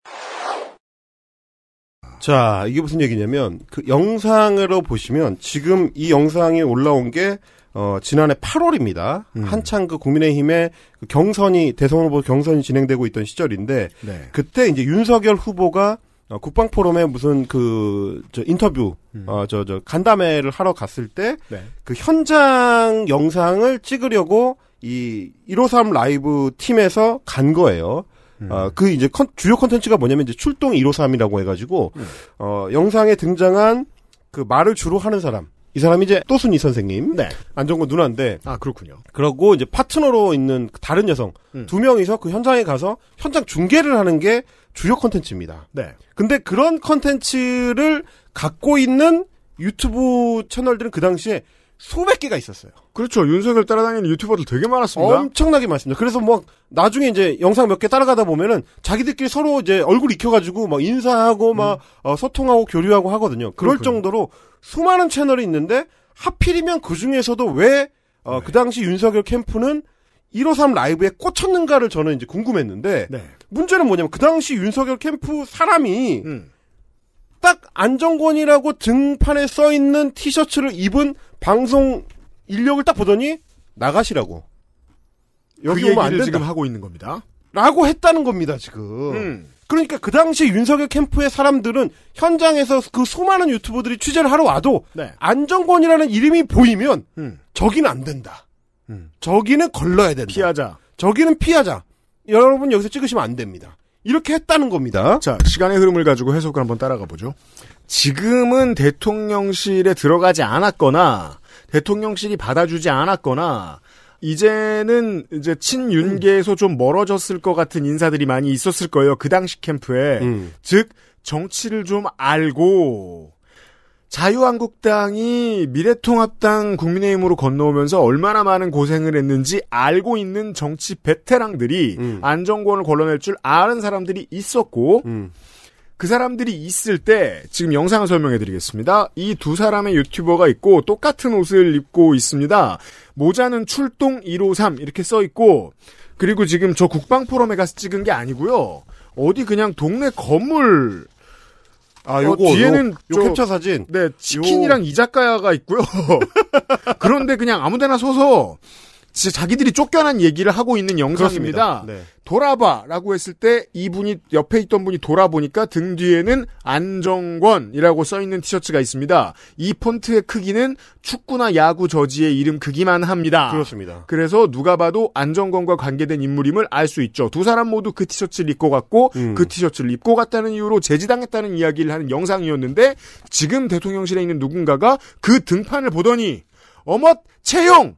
자 이게 무슨 얘기냐면 그 영상으로 보시면 지금 이 영상이 올라온 게 어, 지난해 8월입니다. 음. 한창 그 국민의힘의 그 경선이 대선 후보 경선이 진행되고 있던 시절인데 네. 그때 이제 윤석열 후보가 어, 국방 포럼에 무슨 그 저 인터뷰 음. 어저 저 간담회를 하러 갔을 때그 네. 그 현장 영상을 찍으려고 이 153 라이브 팀에서 간 거예요. 음. 어, 그 이제 컨, 주요 컨텐츠가 뭐냐면 이제 출동 153이라고 해가지고 음. 어 영상에 등장한 그 말을 주로 하는 사람 이 사람이 이제 또순이 선생님. 네. 안정구 누나인데. 아, 그렇군요. 그러고 이제 파트너로 있는 그 다른 여성 음. 두 명이서 그 현장에 가서 현장 중계를 하는 게 주요 컨텐츠입니다. 네. 근데 그런 컨텐츠를 갖고 있는 유튜브 채널들은 그 당시에 수백 개가 있었어요. 그렇죠. 윤석열 따라다니는 유튜버들 되게 많았습니다. 엄청나게 많습니다. 그래서 뭐 나중에 이제 영상 몇 개 따라가다 보면은 자기들끼리 서로 이제 얼굴 익혀가지고 막 인사하고 음. 막 어, 소통하고 교류하고 하거든요. 그럴 정도로 수많은 채널이 있는데 하필이면 그 중에서도 왜그 어, 그 네. 당시 윤석열 캠프는 153 라이브에 꽂혔는가를 저는 이제 궁금했는데 네. 문제는 뭐냐면 그 당시 윤석열 캠프 사람이 음. 딱 안정권이라고 등판에 써 있는 티셔츠를 입은 방송 인력을 딱 보더니 나가시라고 그 여기 그 오면 안 된다. 지금 하고 있는 겁니다. 라고 했다는 겁니다 지금. 음. 그러니까 그 당시 윤석열 캠프의 사람들은 현장에서 그 수많은 유튜버들이 취재를 하러 와도 네. 안정권이라는 이름이 보이면 음. 저긴 안 된다. 음. 저기는 걸러야 된다. 피하자. 저기는 피하자. 여러분 여기서 찍으시면 안 됩니다. 이렇게 했다는 겁니다. 자, 시간의 흐름을 가지고 해석을 한번 따라가 보죠. 지금은 대통령실에 들어가지 않았거나 대통령실이 받아주지 않았거나 이제는 이제 친윤계에서 음. 좀 멀어졌을 것 같은 인사들이 많이 있었을 거예요. 그 당시 캠프에. 음. 즉 정치를 좀 알고 자유한국당이 미래통합당 국민의힘으로 건너오면서 얼마나 많은 고생을 했는지 알고 있는 정치 베테랑들이 음. 안정권을 걸러낼 줄 아는 사람들이 있었고 음. 그 사람들이 있을 때 지금 영상을 설명해 드리겠습니다. 이 두 사람의 유튜버가 있고 똑같은 옷을 입고 있습니다. 모자는 출동 153 이렇게 써 있고 그리고 지금 저 국방 포럼에 가서 찍은 게 아니고요. 어디 그냥 동네 건물 아, 어, 요거 어, 뒤에는 요, 저, 캡처 사진. 네, 치킨이랑 요... 이카야가 있고요. 그런데 그냥 아무데나 서서 진짜 자기들이 쫓겨난 얘기를 하고 있는 영상입니다. 네. 돌아봐라고 했을 때 이분이 옆에 있던 분이 돌아보니까 등 뒤에는 안정권이라고 써 있는 티셔츠가 있습니다. 이 폰트의 크기는 축구나 야구 저지의 이름 크기만 합니다. 그렇습니다. 그래서 누가 봐도 안정권과 관계된 인물임을 알 수 있죠. 두 사람 모두 그 티셔츠를 입고 갔고 음. 그 티셔츠를 입고 갔다는 이유로 제지당했다는 이야기를 하는 영상이었는데 지금 대통령실에 있는 누군가가 그 등판을 보더니 어머 채용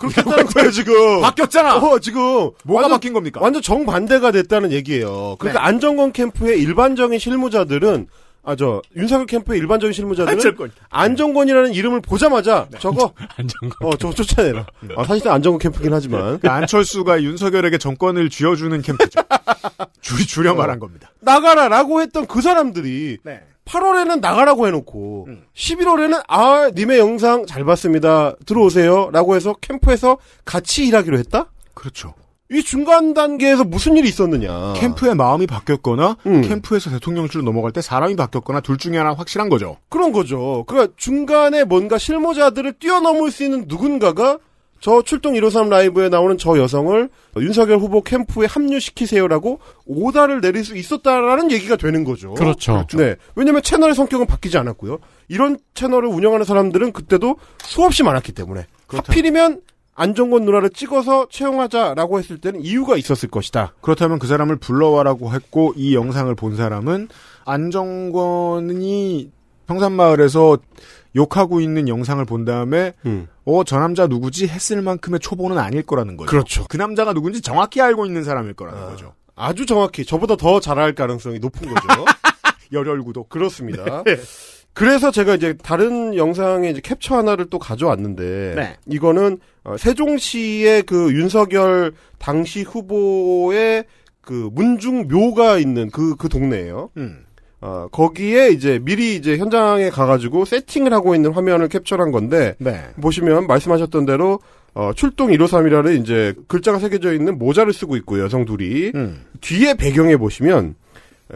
그렇게 했다는 거예요 지금. 바뀌었잖아. 어 지금 뭐가 완전, 바뀐 겁니까? 완전 정반대가 됐다는 얘기예요. 그러니까 네. 안정권 캠프의 일반적인 실무자들은 아 저 윤석열 캠프의 일반적인 실무자들은 안정권. 안정권이라는 이름을 보자마자 네. 저거 안정권 어 저거 쫓아내라. 네. 아, 사실상 안정권 캠프긴 하지만 그 안철수가 윤석열에게 정권을 쥐어주는 캠프죠. 줄 줄여 어. 말한 겁니다. 나가라라고 했던 그 사람들이 네. 8월에는 나가라고 해놓고 음. 11월에는 아 님의 영상 잘 봤습니다 들어오세요라고 해서 캠프에서 같이 일하기로 했다. 그렇죠. 이 중간 단계에서 무슨 일이 있었느냐. 캠프의 마음이 바뀌었거나 음. 캠프에서 대통령실로 넘어갈 때 사람이 바뀌었거나 둘 중에 하나 확실한 거죠. 그런 거죠. 그러니까 중간에 뭔가 실무자들을 뛰어넘을 수 있는 누군가가 저 출동 153 라이브에 나오는 저 여성을 윤석열 후보 캠프에 합류시키세요라고 오다를 내릴 수 있었다라는 얘기가 되는 거죠. 그렇죠. 그렇죠. 네. 왜냐면 채널의 성격은 바뀌지 않았고요. 이런 채널을 운영하는 사람들은 그때도 수없이 많았기 때문에 그렇다 하필이면 안정권 누나를 찍어서 채용하자라고 했을 때는 이유가 있었을 것이다. 그렇다면 그 사람을 불러와라고 했고 이 영상을 본 사람은 안정권이 평산마을에서 욕하고 있는 영상을 본 다음에 음. 어, 저 남자 누구지? 했을 만큼의 초보는 아닐 거라는 거죠. 그렇죠. 그 남자가 누군지 정확히 알고 있는 사람일 거라는 아, 거죠. 아주 정확히 저보다 더 잘할 가능성이 높은 거죠. 열혈구독 그렇습니다. 네. 그래서 제가 이제 다른 영상에 이제 캡처 하나를 또 가져왔는데 네. 이거는 어, 세종시의 그 윤석열 당시 후보의 그 문중묘가 있는 그그 그 동네예요. 음. 어, 거기에 이제 미리 이제 현장에 가가지고 세팅을 하고 있는 화면을 캡처한 건데 네. 보시면 말씀하셨던 대로 어, 출동 153이라는 이제 글자가 새겨져 있는 모자를 쓰고 있고 여성 둘이 음. 뒤에 배경에 보시면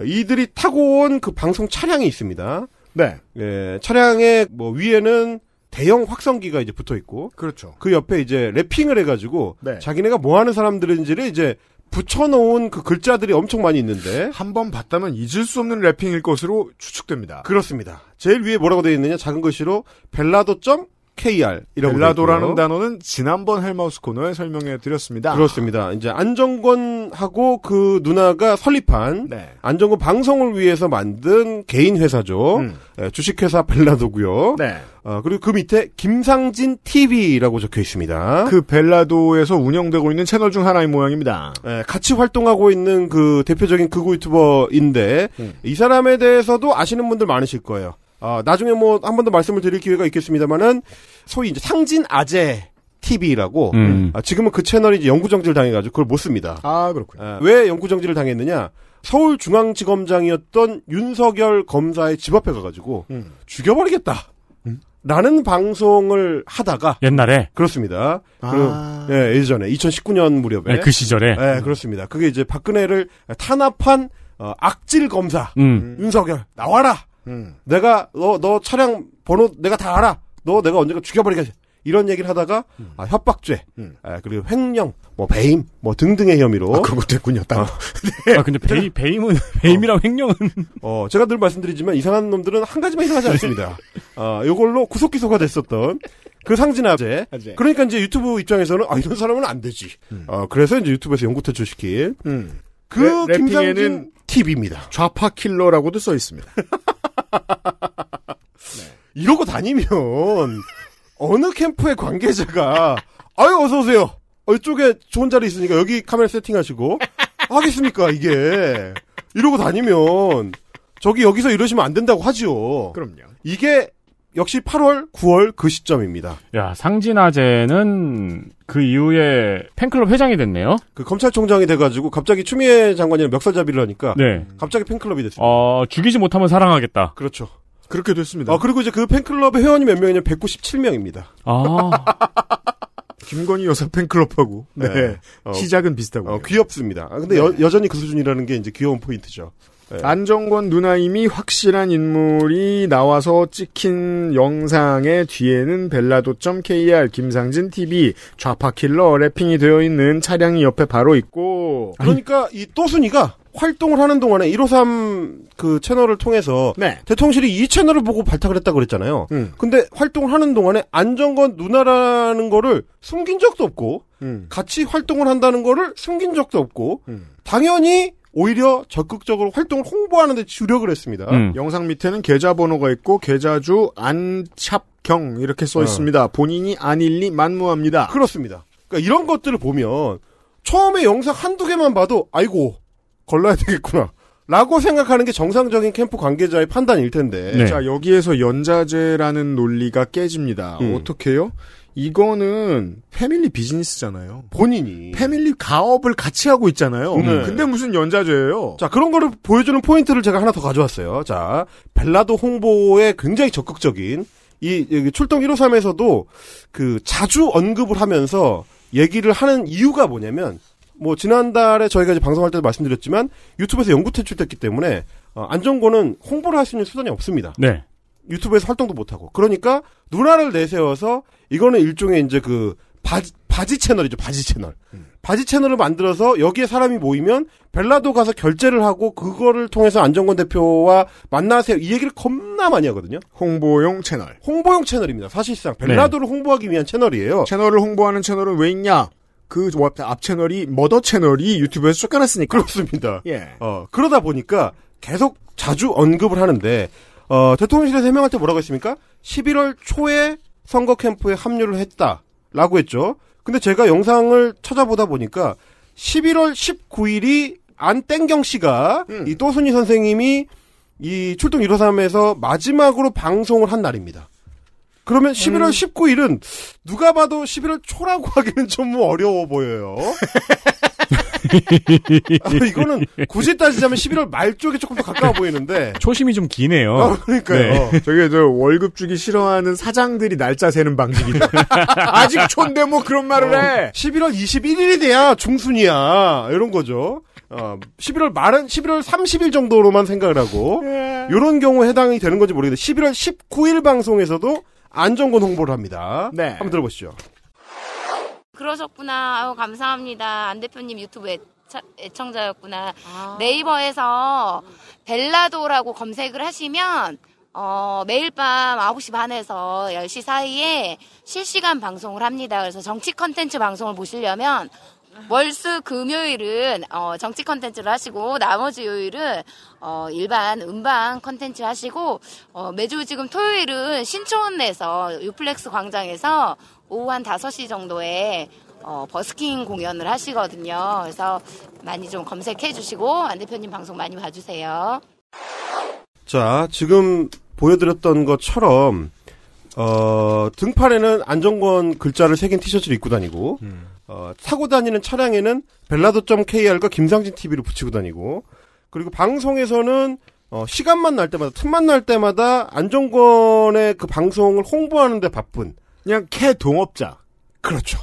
이들이 타고 온 그 방송 차량이 있습니다. 네. 예, 차량의 뭐 위에는 대형 확성기가 이제 붙어 있고 그렇죠. 그 옆에 이제 랩핑을 해 가지고 네. 자기네가 뭐 하는 사람들인지를 이제 붙여놓은 그 글자들이 엄청 많이 있는데 한 번 봤다면 잊을 수 없는 랩핑일 것으로 추측됩니다. 그렇습니다. 제일 위에 뭐라고 되어 있느냐 작은 글씨로 벨라도 점 KR 이라고 벨라도라는 단어는 지난번 헬마우스 코너에 설명해 드렸습니다. 그렇습니다. 이제 안정권하고 그 누나가 설립한 네. 안정권 방송을 위해서 만든 개인 회사죠. 음. 예, 주식회사 벨라도고요. 네. 어, 그리고 그 밑에 김상진 TV라고 적혀 있습니다. 그 벨라도에서 운영되고 있는 채널 중 하나인 모양입니다. 예, 같이 활동하고 있는 그 대표적인 극우 유튜버인데 음. 이 사람에 대해서도 아시는 분들 많으실 거예요. 어, 나중에 뭐 한 번 더 말씀을 드릴 기회가 있겠습니다만은 소위 이제 상진 아재 TV라고 음. 아, 지금은 그 채널이 이제 영구 정지를 당해가지고 그걸 못 씁니다. 아 그렇군요. 아, 왜 영구 정지를 당했느냐? 서울중앙지검장이었던 윤석열 검사의 집 앞에 가가지고 음. 죽여버리겠다. 음? 라는 방송을 하다가 옛날에 그렇습니다. 아. 그 예, 예전에 2019년 무렵에 네, 그 시절에 예, 음. 그렇습니다. 그게 이제 박근혜를 탄압한 어, 악질 검사 음. 윤석열 나와라 음. 내가 너너 너 차량 번호 내가 다 알아. 너 내가 언젠가 죽여버리겠. 지 이런 얘기를 하다가 음. 아, 협박죄, 음. 아, 그리고 횡령, 뭐 배임, 뭐 등등의 혐의로 아, 그런 것도 했군요. 딱. 어. 네. 아 근데 배임, 배임은 어. 배임이랑 어. 횡령은 어 제가 늘 말씀드리지만 이상한 놈들은 한 가지만 이상하지 네. 않습니다. 어 아, 이걸로 구속 기소가 됐었던 그 상진아재. 아, 네. 그러니까 이제 유튜브 입장에서는 아 이런 사람은 안 되지. 음. 어 그래서 이제 유튜브에서 연구 퇴출 시킬. 음. 그 래, 김상진 팁입니다. 좌파 킬러라고도 써 있습니다. 네. 이러고 다니면 어느 캠프의 관계자가 아유 어서 오세요. 어, 이쪽에 좋은 자리 있으니까 여기 카메라 세팅하시고 하겠습니까 이게 이러고 다니면 저기 여기서 이러시면 안 된다고 하지요. 그럼요. 이게 역시 8월, 9월 그 시점입니다. 야, 상진아재는 그 이후에 팬클럽 회장이 됐네요. 그 검찰총장이 돼가지고 갑자기 추미애 장관이랑 멱살잡이를 하니까 네. 갑자기 팬클럽이 됐습니다. 어, 죽이지 못하면 사랑하겠다. 그렇죠. 그렇게 됐습니다. 아, 그리고 이제 그 팬클럽의 회원이 몇 명이냐면 197명입니다. 아. 김건희 여사 팬클럽하고 네. 네. 어, 시작은 비슷하고 어, 귀엽습니다. 아, 근데 네. 여, 여전히 그 수준이라는 게 이제 귀여운 포인트죠. 네. 안정권 누나임이 확실한 인물이 나와서 찍힌 영상의 뒤에는 벨라도.kr, 김상진 TV, 좌파킬러 래핑이 되어 있는 차량이 옆에 바로 있고. 그러니까 아니. 이 또순이가 활동을 하는 동안에 153그 채널을 통해서 네. 대통령실이 이 채널을 보고 발탁을 했다고 그랬잖아요. 음. 근데 활동을 하는 동안에 안정권 누나라는 거를 숨긴 적도 없고 음. 같이 활동을 한다는 거를 숨긴 적도 없고 음. 당연히 오히려 적극적으로 활동을 홍보하는 데 주력을 했습니다. 음. 영상 밑에는 계좌번호가 있고 계좌주 안찹경 이렇게 써 있습니다. 어. 본인이 안일리 만무합니다. 그렇습니다. 그러니까 이런 것들을 보면 처음에 영상 한두 개만 봐도 아이고 걸러야 되겠구나. 라고 생각하는 게 정상적인 캠프 관계자의 판단일 텐데. 네. 자, 여기에서 연자제라는 논리가 깨집니다. 음. 어떻게요? 해 이거는 패밀리 비즈니스잖아요. 본인이 패밀리 가업을 같이 하고 있잖아요. 네. 근데 무슨 연자죄예요? 자 그런 거를 보여주는 포인트를 제가 하나 더 가져왔어요. 자 벨라도 홍보에 굉장히 적극적인 이 출동 153에서도 그 자주 언급을 하면서 얘기를 하는 이유가 뭐냐면 뭐 지난달에 저희가 이제 방송할 때도 말씀드렸지만 유튜브에서 연구 퇴출됐기 때문에 어, 안전고는 홍보를 할 수 있는 수단이 없습니다. 네. 유튜브에서 활동도 못하고. 그러니까 누나를 내세워서 이거는 일종의 이제 그 바지, 바지 채널이죠. 바지 채널. 음. 바지 채널을 만들어서 여기에 사람이 모이면 벨라도 가서 결제를 하고 그거를 통해서 안정권 대표와 만나세요. 이 얘기를 겁나 많이 하거든요. 홍보용 채널. 홍보용 채널입니다. 사실상 벨라도를 네. 홍보하기 위한 채널이에요. 채널을 홍보하는 채널은 왜 있냐? 그 앞 채널이 머더 채널이 유튜브에서 쫓겨났으니까 그렇습니다. 예. 어 그러다 보니까 계속 자주 언급을 하는데 어, 대통령실에서 해명할 때 뭐라고 했습니까? 11월 초에 선거 캠프에 합류를 했다라고 했죠. 근데 제가 영상을 찾아보다 보니까 11월 19일이 안땡경 씨가 음. 이 또순이 선생님이 이 출동 1호삼에서 마지막으로 방송을 한 날입니다. 그러면 11월 음. 19일은 누가 봐도 11월 초라고 하기는 좀 어려워 보여요. 아, 이거는 굳이 따지자면 11월 말 쪽에 조금 더 가까워 보이는데. 초심이 좀 기네요. 아, 그러니까요. 네. 어. 저게 저 월급 주기 싫어하는 사장들이 날짜 세는 방식이죠. 아직 촌데 뭐 그런 말을 어, 해. 11월 21일이 돼야 중순이야. 이런 거죠. 어, 11월 말은 11월 30일 정도로만 생각을 하고 이런 예. 경우 해당이 되는 건지 모르겠는데 11월 19일 방송에서도 안전권 홍보를 합니다. 네. 한번 들어보시죠. 그러셨구나. 아유, 감사합니다. 안 대표님 유튜브 애, 애청자였구나. 아. 네이버에서 벨라도라고 검색을 하시면 어, 매일 밤 9시 반에서 10시 사이에 실시간 방송을 합니다. 그래서 정치 컨텐츠 방송을 보시려면 월수 금요일은 어, 정치 컨텐츠를 하시고 나머지 요일은 어, 일반 음반 컨텐츠 하시고 어, 매주 지금 토요일은 신촌에서 유플렉스 광장에서 오후 한 5시 정도에 어, 버스킹 공연을 하시거든요. 그래서 많이 좀 검색해 주시고 안 대표님 방송 많이 봐주세요. 자, 지금 보여드렸던 것처럼 어, 등판에는 안정권 글자를 새긴 티셔츠를 입고 다니고 음. 어, 타고 다니는 차량에는 벨라도.kr과 김상진 TV를 붙이고 다니고 그리고 방송에서는 어, 시간만 날 때마다 틈만 날 때마다 안정권의 그 방송을 홍보하는데 바쁜 그냥 캐 동업자. 그렇죠.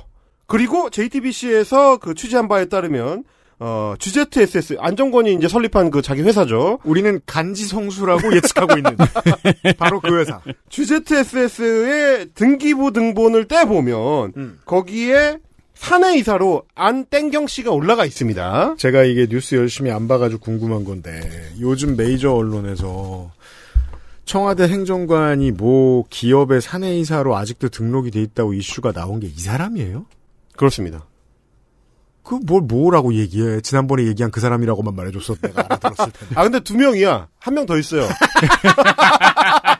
그리고 JTBC에서 그 취재한 바에 따르면 어, GZSS, 안정권이 이제 설립한 그 자기 회사죠. 우리는 간지성수라고 예측하고 있는. 바로 그 회사. GZSS의 등기부 등본을 떼보면, 음. 거기에 사내 이사로 안땡경 씨가 올라가 있습니다. 제가 이게 뉴스 열심히 안 봐가지고 궁금한 건데, 요즘 메이저 언론에서 청와대 행정관이 뭐 기업의 사내이사로 아직도 등록이 돼 있다고 이슈가 나온 게 이 사람이에요? 그렇습니다. 그 뭘 뭐라고 얘기해? 지난번에 얘기한 그 사람이라고만 말해줬어 내가 알아들었을 텐데. 아 근데 두 명이야. 한 명 더 있어요.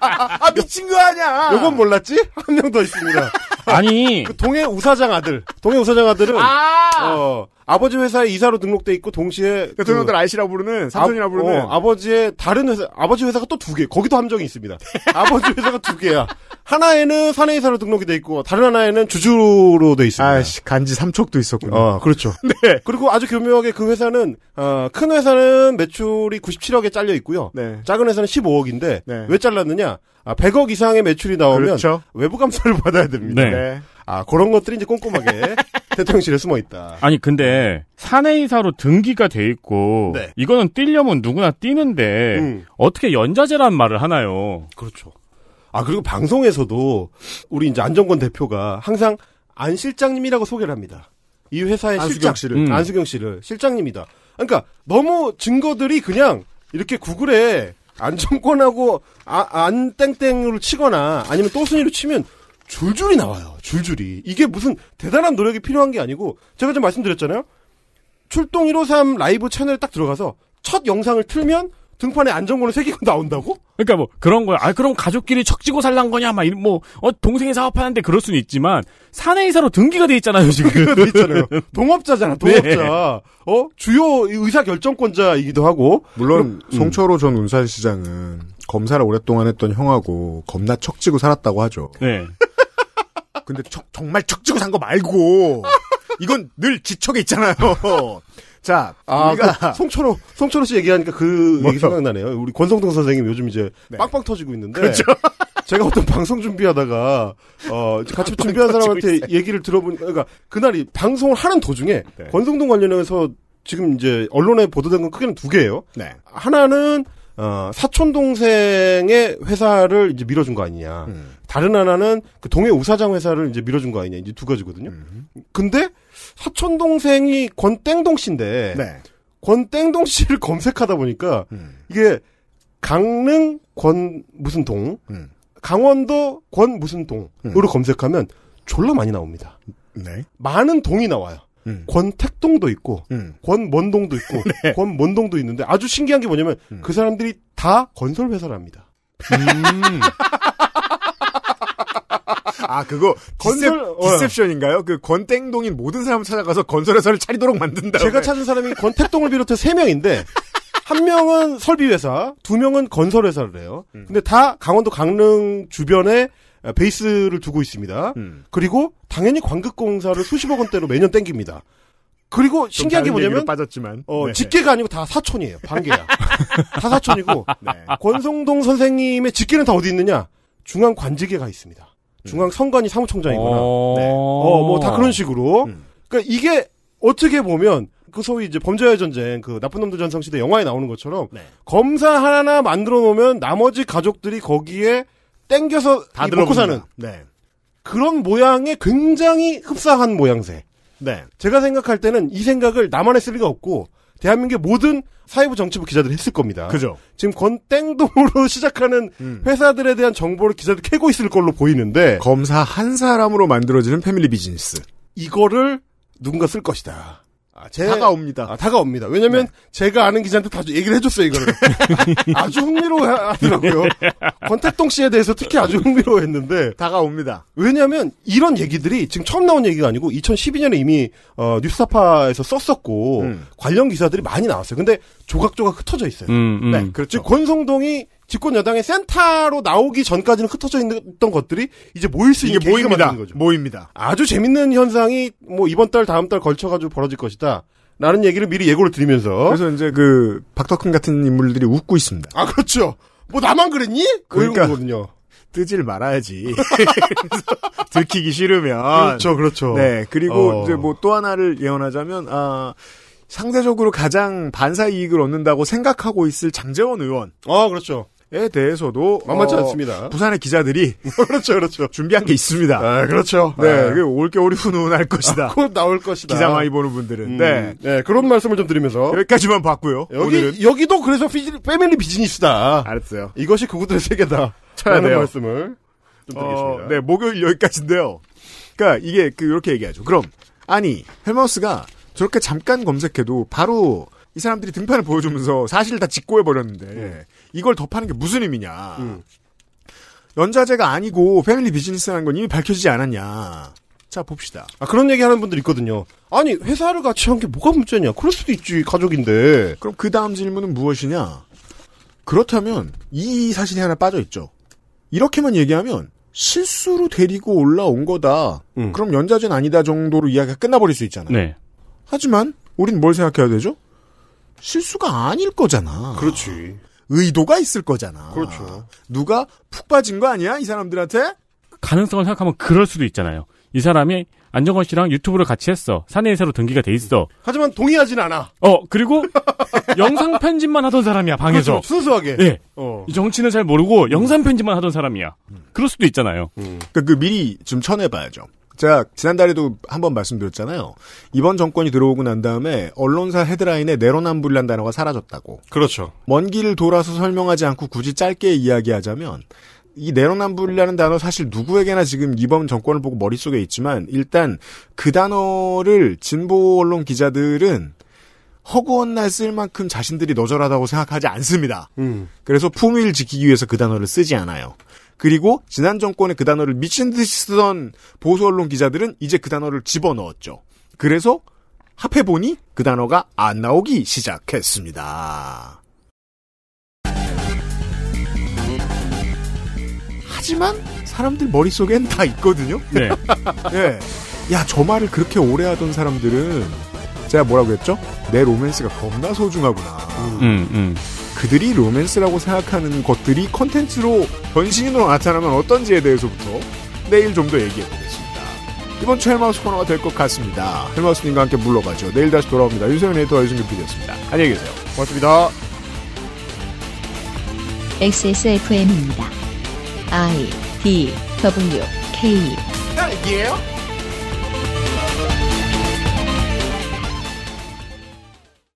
아 미친 거 아니야? 요건 몰랐지? 한 명 더 있습니다. 아니 그 동해 우사장 아들. 동해 우사장 아들은 아! 어. 아버지 회사에 이사로 등록돼 있고 동시에 대통령들 그, 아이씨라 부르는 삼촌이라 아, 어, 부르는 어, 아버지의 다른 회사 아버지 회사가 또 두 개. 거기도 함정이 있습니다. 아버지 회사가 두 개야. 하나에는 사내 이사로 등록이 돼 있고 다른 하나에는 주주로 돼 있습니다. 아씨 간지 삼척도 있었군요. 어, 그렇죠. 네. 그리고 아주 교묘하게 그 회사는 어, 큰 회사는 매출이 97억에 잘려 있고요. 네. 작은 회사는 15억인데 네. 왜 잘랐느냐? 아, 100억 이상의 매출이 나오면 그렇죠. 외부 감사를 받아야 됩니다. 네. 아, 그런 것들이 이제 꼼꼼하게 대통령실에 숨어 있다. 아니, 근데 사내이사로 등기가 돼 있고 네. 이거는 뛰려면 누구나 뛰는데 음. 어떻게 연좌제란 말을 하나요? 그렇죠. 아, 그리고 방송에서도 우리 이제 안정권 대표가 항상 안 실장님이라고 소개를 합니다. 이 회사의 안수경 실장 씨를 음. 안수경 씨를 실장님이다. 그러니까 너무 증거들이 그냥 이렇게 구글에 안정권하고 아, 안 땡땡으로 치거나 아니면 또순이로 치면 줄줄이 나와요. 줄줄이. 이게 무슨 대단한 노력이 필요한 게 아니고 제가 좀 말씀드렸잖아요. 출동 153 라이브 채널에 딱 들어가서 첫 영상을 틀면 등판에 안전권을 새기고 나온다고? 그러니까 뭐 그런 거야. 아 그럼 가족끼리 척지고 살란 거냐? 막뭐 어, 동생이 사업하는데 그럴 수는 있지만 사내이사로 등기가 돼 있잖아요 지금. 돼 있잖아요. 동업자잖아 네. 동업자. 네. 어 주요 의사 결정권자이기도 하고. 물론 그럼, 음. 송철호 음. 전 운산시장은 검사를 오랫동안 했던 형하고 겁나 척지고 살았다고 하죠. 네. 근데 척, 정말 척지고 산 거 말고 이건 늘 지척에 있잖아요. 자, 아, 우리가 그 송철호 송철호 씨 얘기하니까 그 얘기 생각나네요. 우리 권성동 선생님 요즘 이제 네. 빵빵 터지고 있는데 그렇죠? 제가 어떤 방송 준비하다가 어 같이 준비한 사람한테 있어요. 얘기를 들어보니까 그러니까 그날이 방송을 하는 도중에 네. 권성동 관련해서 지금 이제 언론에 보도된 건 크게는 두 개예요. 네. 하나는 어, 사촌 동생의 회사를 이제 밀어준 거 아니냐. 음. 다른 하나는 그 동해 우사장 회사를 이제 밀어준 거 아니냐 이제 두 가지거든요. 음. 근데 사촌 동생이 권땡동 씨인데 네. 권땡동 씨를 검색하다 보니까 음. 이게 강릉 권 무슨 동, 음. 강원도 권 무슨 동으로 음. 검색하면 졸라 많이 나옵니다. 네. 많은 동이 나와요. 음. 권택동도 있고 음. 권먼동도 있고 네. 권먼동도 있는데 아주 신기한 게 뭐냐면 음. 그 사람들이 다 건설 회사랍니다. 음. 아 그거 건설 디셉, 어. 디셉션인가요? 그 권땡동인 모든 사람 을 찾아가서 건설회사를 차리도록 만든다. 제가 찾은 사람이 권택동을 비롯해 세 명인데 한 명은 설비회사, 두 명은 건설회사를 해요. 음. 근데 다 강원도 강릉 주변에 베이스를 두고 있습니다. 음. 그리고 당연히 광극공사를 수십억 원대로 매년 땡깁니다. 그리고 신기한 게 뭐냐면 빠졌지만 어, 네. 직계가 아니고 다 사촌이에요. 반개야. 다 사촌이고 네. 권성동 선생님의 직계는 다 어디 있느냐? 중앙 관직에 가 있습니다. 중앙 선관위 사무총장이거나 어. 네. 어 뭐 다 그런 식으로 음. 그러니까 이게 어떻게 보면 그 소위 이제 범죄와 전쟁 그 나쁜 놈들 전성 시대 영화에 나오는 것처럼 네. 검사 하나 만들어 놓으면 나머지 가족들이 거기에 땡겨서 다 먹고 사는 네. 그런 모양에 굉장히 흡사한 모양새. 네. 제가 생각할 때는 이 생각을 나만 했을 리가 없고 대한민국의 모든 사회부 정치부 기자들이 했을 겁니다. 그죠. 지금 권땡동으로 시작하는 음. 회사들에 대한 정보를 기자들이 캐고 있을 걸로 보이는데 검사 한 사람으로 만들어지는 패밀리 비즈니스. 이거를 누군가 쓸 것이다. 아, 제, 다가옵니다. 아, 다가옵니다. 왜냐면 네. 제가 아는 기자한테 다 얘기를 해줬어요, 이거를. 아주 흥미로워하더라고요. 권태동 씨에 대해서 특히 아주 흥미로워했는데. 다가옵니다. 왜냐면 이런 얘기들이 지금 처음 나온 얘기가 아니고 2012년에 이미 어, 뉴스타파에서 썼었고 음. 관련 기사들이 많이 나왔어요. 근데 조각조각 흩어져 있어요. 음, 음. 네, 그렇죠. 그렇죠. 권성동이 집권 여당의 센터로 나오기 전까지는 흩어져 있던 것들이 이제 모일 수 있는 모입니다. 거죠. 모입니다. 아주 재밌는 현상이 뭐 이번 달 다음 달 걸쳐가지고 벌어질 것이다. 라는 얘기를 미리 예고를 드리면서 그래서 이제 그 박덕흠 같은 인물들이 웃고 있습니다. 아 그렇죠. 뭐 나만 그랬니? 그 그러니까 거든요 뜨질 말아야지. 들키기 싫으면. 그렇죠, 그렇죠. 네. 그리고 어. 이제 뭐 또 하나를 예언하자면, 아, 상대적으로 가장 반사 이익을 얻는다고 생각하고 있을 장재원 의원. 어, 그렇죠. 에 대해서도 만만치 어, 않습니다. 부산의 기자들이 그렇죠, 그렇죠. 준비한 게 있습니다. 아, 그렇죠. 네, 아. 올겨울이 훈훈할 것이다. 아, 곧 나올 것이다. 기사 많이 보는 분들은. 음, 네, 네 그런 말씀을 좀 드리면서 여기까지만 봤고요. 여기 오늘은. 여기도 그래서 피지, 패밀리 비즈니스다. 알았어요. 이것이 그구들의 세계다. 쳐야 돼 말씀을 좀 드리겠습니다. 어, 네, 목요일 여기까지인데요. 그러니까 이게 그 이렇게 얘기하죠. 그럼 아니 헬마우스가 저렇게 잠깐 검색해도 바로 이 사람들이 등판을 보여주면서 사실 다 직고해버렸는데 음. 이걸 덮하는 게 무슨 의미냐. 음. 연좌제가 아니고 패밀리 비즈니스라는 건 이미 밝혀지지 않았냐. 자 봅시다. 아 그런 얘기 하는 분들 있거든요. 아니 회사를 같이 한 게 뭐가 문제냐? 그럴 수도 있지 가족인데. 그럼 그 다음 질문은 무엇이냐? 그렇다면 이 사실이 하나 빠져 있죠. 이렇게만 얘기하면 실수로 데리고 올라온 거다. 음. 그럼 연좌제는 아니다 정도로 이야기가 끝나버릴 수 있잖아요. 네. 하지만 우린 뭘 생각해야 되죠? 실수가 아닐 거잖아. 그렇지. 의도가 있을 거잖아. 그렇죠. 누가 푹 빠진 거 아니야? 이 사람들한테? 가능성을 생각하면 그럴 수도 있잖아요. 이 사람이 안정원 씨랑 유튜브를 같이 했어. 사내에사로 등기가 돼 있어. 하지만 동의하진 않아. 어, 그리고 영상 편집만 하던 사람이야, 방에서. 그렇죠, 순수하게. 예. 어. 정치는 잘 모르고 영상 편집만 하던 사람이야. 음. 그럴 수도 있잖아요. 음. 그그 그러니까 미리 좀 쳐내봐야죠. 제가 지난달에도 한번 말씀드렸잖아요. 이번 정권이 들어오고 난 다음에 언론사 헤드라인에 내로남불이라는 단어가 사라졌다고. 그렇죠. 먼 길을 돌아서 설명하지 않고 굳이 짧게 이야기하자면 이 내로남불이라는 단어 사실 누구에게나 지금 이번 정권을 보고 머릿속에 있지만 일단 그 단어를 진보 언론 기자들은 허구한 날쓸 만큼 자신들이 너절하다고 생각하지 않습니다. 음. 그래서 품위를 지키기 위해서 그 단어를 쓰지 않아요. 그리고 지난 정권에 그 단어를 미친 듯이 쓰던 보수 언론 기자들은 이제 그 단어를 집어넣었죠. 그래서 합해보니 그 단어가 안 나오기 시작했습니다. 하지만 사람들 머릿속엔 다 있거든요. 네. 네. 야, 저 말을 그렇게 오래 하던 사람들은 제가 뭐라고 했죠? 내 로맨스가 겁나 소중하구나. 음, 음. 그들이 로맨스라고 생각하는 것들이 컨텐츠로 변신으로 나타나면 어떤지에 대해서부터 내일 좀 더 얘기해 보겠습니다. 이번 주 헬마우스 코너가 될 것 같습니다. 헬마우스님과 함께 물러가죠. 내일 다시 돌아옵니다. 유세민 에이터 유승균 PD였습니다. 안녕히 계세요. 고맙습니다. XSFM입니다. I D W K. 아, 이에요?